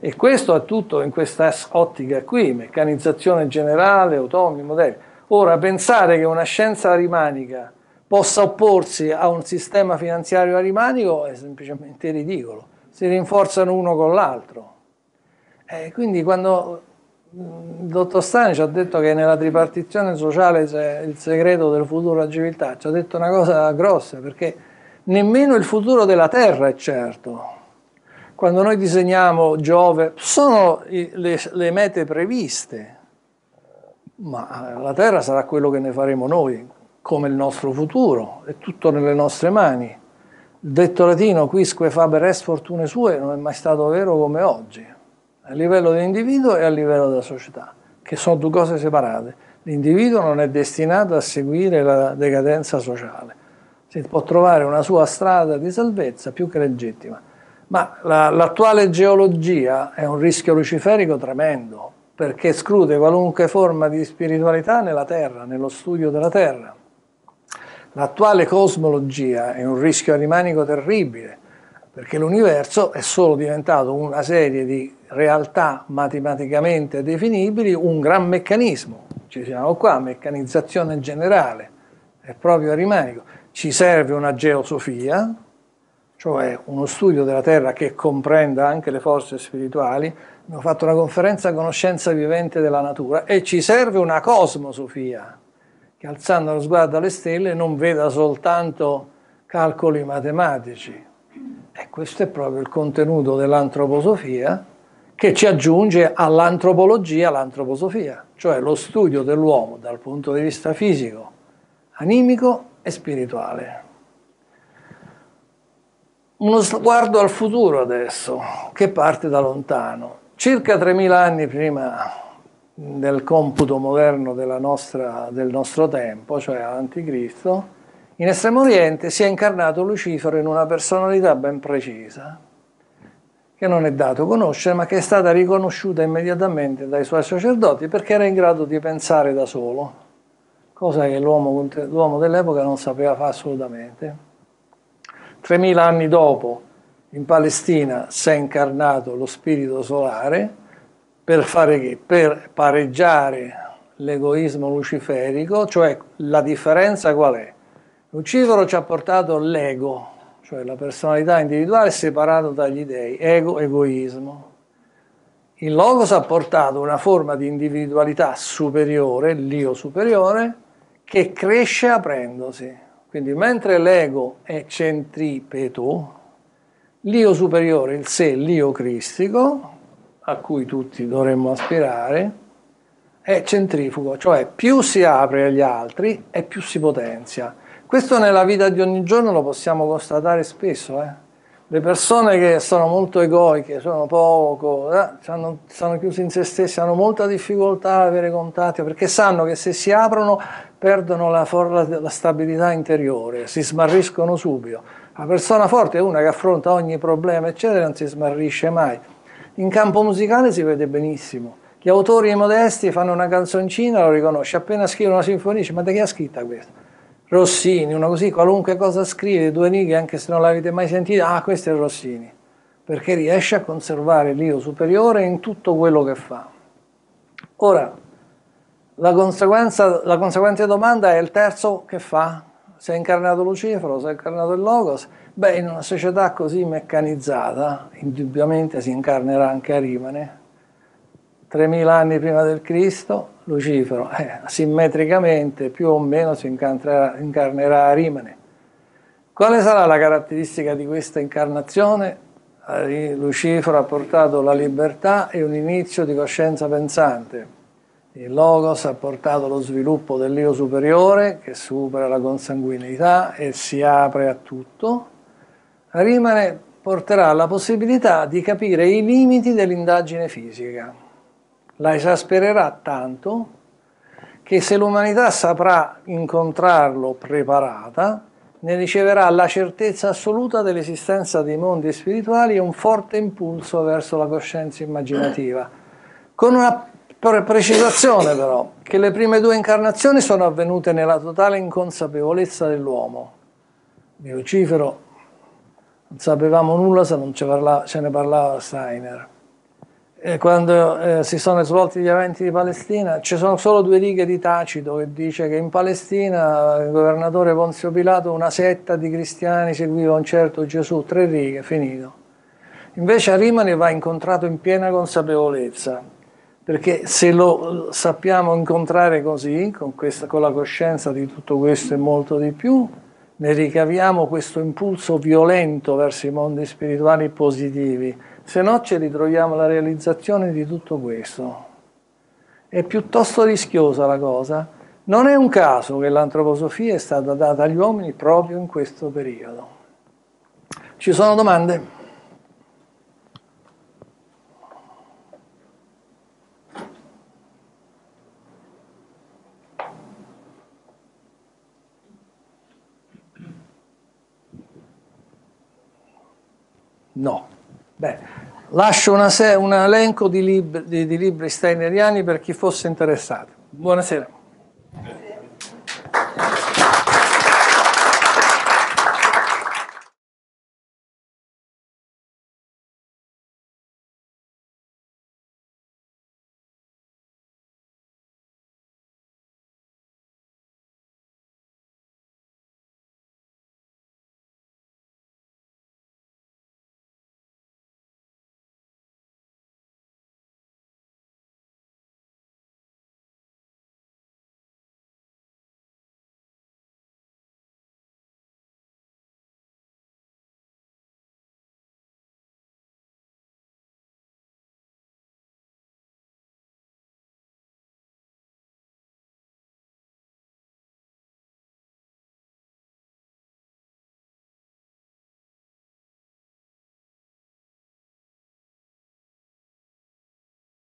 E questo è tutto in questa ottica qui, meccanizzazione generale, autonomi, modelli. Ora, pensare che una scienza arimanica possa opporsi a un sistema finanziario arimanico è semplicemente ridicolo. Si rinforzano uno con l'altro. Eh, quindi quando il mm, dottor Stani ci ha detto che nella tripartizione sociale c'è il segreto del futuro della civiltà, ci ha detto una cosa grossa perché nemmeno il futuro della Terra è certo. Quando noi disegniamo Giove, sono le, le mete previste, ma la Terra sarà quello che ne faremo noi, come il nostro futuro, è tutto nelle nostre mani. detto latino, quisque faber est fortune sue, non è mai stato vero come oggi a livello dell'individuo e a livello della società, che sono due cose separate. L'individuo non è destinato a seguire la decadenza sociale, si può trovare una sua strada di salvezza più che legittima. Ma la, l'attuale geologia è un rischio luciferico tremendo, perché esclude qualunque forma di spiritualità nella Terra, nello studio della Terra. L'attuale cosmologia è un rischio animanico terribile, perché l'universo è solo diventato una serie di realtà matematicamente definibili, un gran meccanismo, ci siamo qua, meccanizzazione generale, è proprio arimanico, ci serve una geosofia, cioè uno studio della Terra che comprenda anche le forze spirituali, abbiamo fatto una conferenza conoscenza vivente della natura e ci serve una cosmosofia, che alzando lo sguardo alle stelle non veda soltanto calcoli matematici, e questo è proprio il contenuto dell'antroposofia che ci aggiunge all'antropologia l'antroposofia, cioè lo studio dell'uomo dal punto di vista fisico, animico e spirituale. Uno sguardo al futuro adesso, che parte da lontano. Circa 3.000 anni prima del computo moderno nostra, del nostro tempo, cioè Anticristo, in Estremo Oriente si è incarnato Lucifero in una personalità ben precisa, che non è dato conoscere, ma che è stata riconosciuta immediatamente dai suoi sacerdoti perché era in grado di pensare da solo, cosa che l'uomo, l'uomo dell'epoca non sapeva fare assolutamente. 3000 anni dopo, in Palestina, si è incarnato lo spirito solare per fare che? Per pareggiare l'egoismo luciferico, cioè la differenza qual è? Lucifero ci ha portato l'ego, cioè la personalità individuale separata dagli dei, ego, egoismo. Il Logos ha portato una forma di individualità superiore, l'io superiore, che cresce aprendosi. Quindi mentre l'ego è centripeto, l'io superiore, il sé, l'io cristico, a cui tutti dovremmo aspirare, è centrifugo, cioè più si apre agli altri e più si potenzia. Questo nella vita di ogni giorno lo possiamo constatare spesso. Eh? Le persone che sono molto egoiche, sono poco, eh, sono, sono chiusi in se stessi, hanno molta difficoltà ad avere contatti perché sanno che se si aprono perdono la, la, la stabilità interiore, si smarriscono subito. La persona forte è una che affronta ogni problema, eccetera, non si smarrisce mai. In campo musicale si vede benissimo. Gli autori modesti fanno una canzoncina, lo riconosce. Appena scrivono una sinfonia dice, ma da chi ha scritta questa? Rossini, una così, qualunque cosa scrive, due righe, anche se non l'avete mai sentita, ah, questo è Rossini, perché riesce a conservare l'io superiore in tutto quello che fa. Ora, la, la conseguente domanda è il terzo che fa? Si è incarnato Lucifero, si è incarnato il Logos? Beh, in una società così meccanizzata, indubbiamente si incarnerà anche Arimane, 3000 anni prima del Cristo, Lucifero, eh, simmetricamente più o meno si incarnerà, a Rimane. Quale sarà la caratteristica di questa incarnazione? Eh, Lucifero ha portato la libertà e un inizio di coscienza pensante. Il Logos ha portato lo sviluppo dell'io superiore che supera la consanguinità e si apre a tutto. Rimane porterà la possibilità di capire i limiti dell'indagine fisica la esaspererà tanto che se l'umanità saprà incontrarlo preparata, ne riceverà la certezza assoluta dell'esistenza dei mondi spirituali e un forte impulso verso la coscienza immaginativa. Con una precisazione però, che le prime due incarnazioni sono avvenute nella totale inconsapevolezza dell'uomo. Di Lucifero non sapevamo nulla se non ce, parla, ce ne parlava Steiner. Eh, quando eh, si sono svolti gli eventi di Palestina, ci sono solo due righe di Tacito che dice che in Palestina il governatore Ponzio Pilato una setta di cristiani seguiva un certo Gesù, tre righe, finito. Invece a Arimani va incontrato in piena consapevolezza, perché se lo sappiamo incontrare così, con, questa, con la coscienza di tutto questo e molto di più, ne ricaviamo questo impulso violento verso i mondi spirituali positivi se no ci ritroviamo la realizzazione di tutto questo. È piuttosto rischiosa la cosa. Non è un caso che l'antroposofia è stata data agli uomini proprio in questo periodo. Ci sono domande? No. Bene. Lascio una, un elenco di, libri, di, di libri steineriani per chi fosse interessato. Buonasera.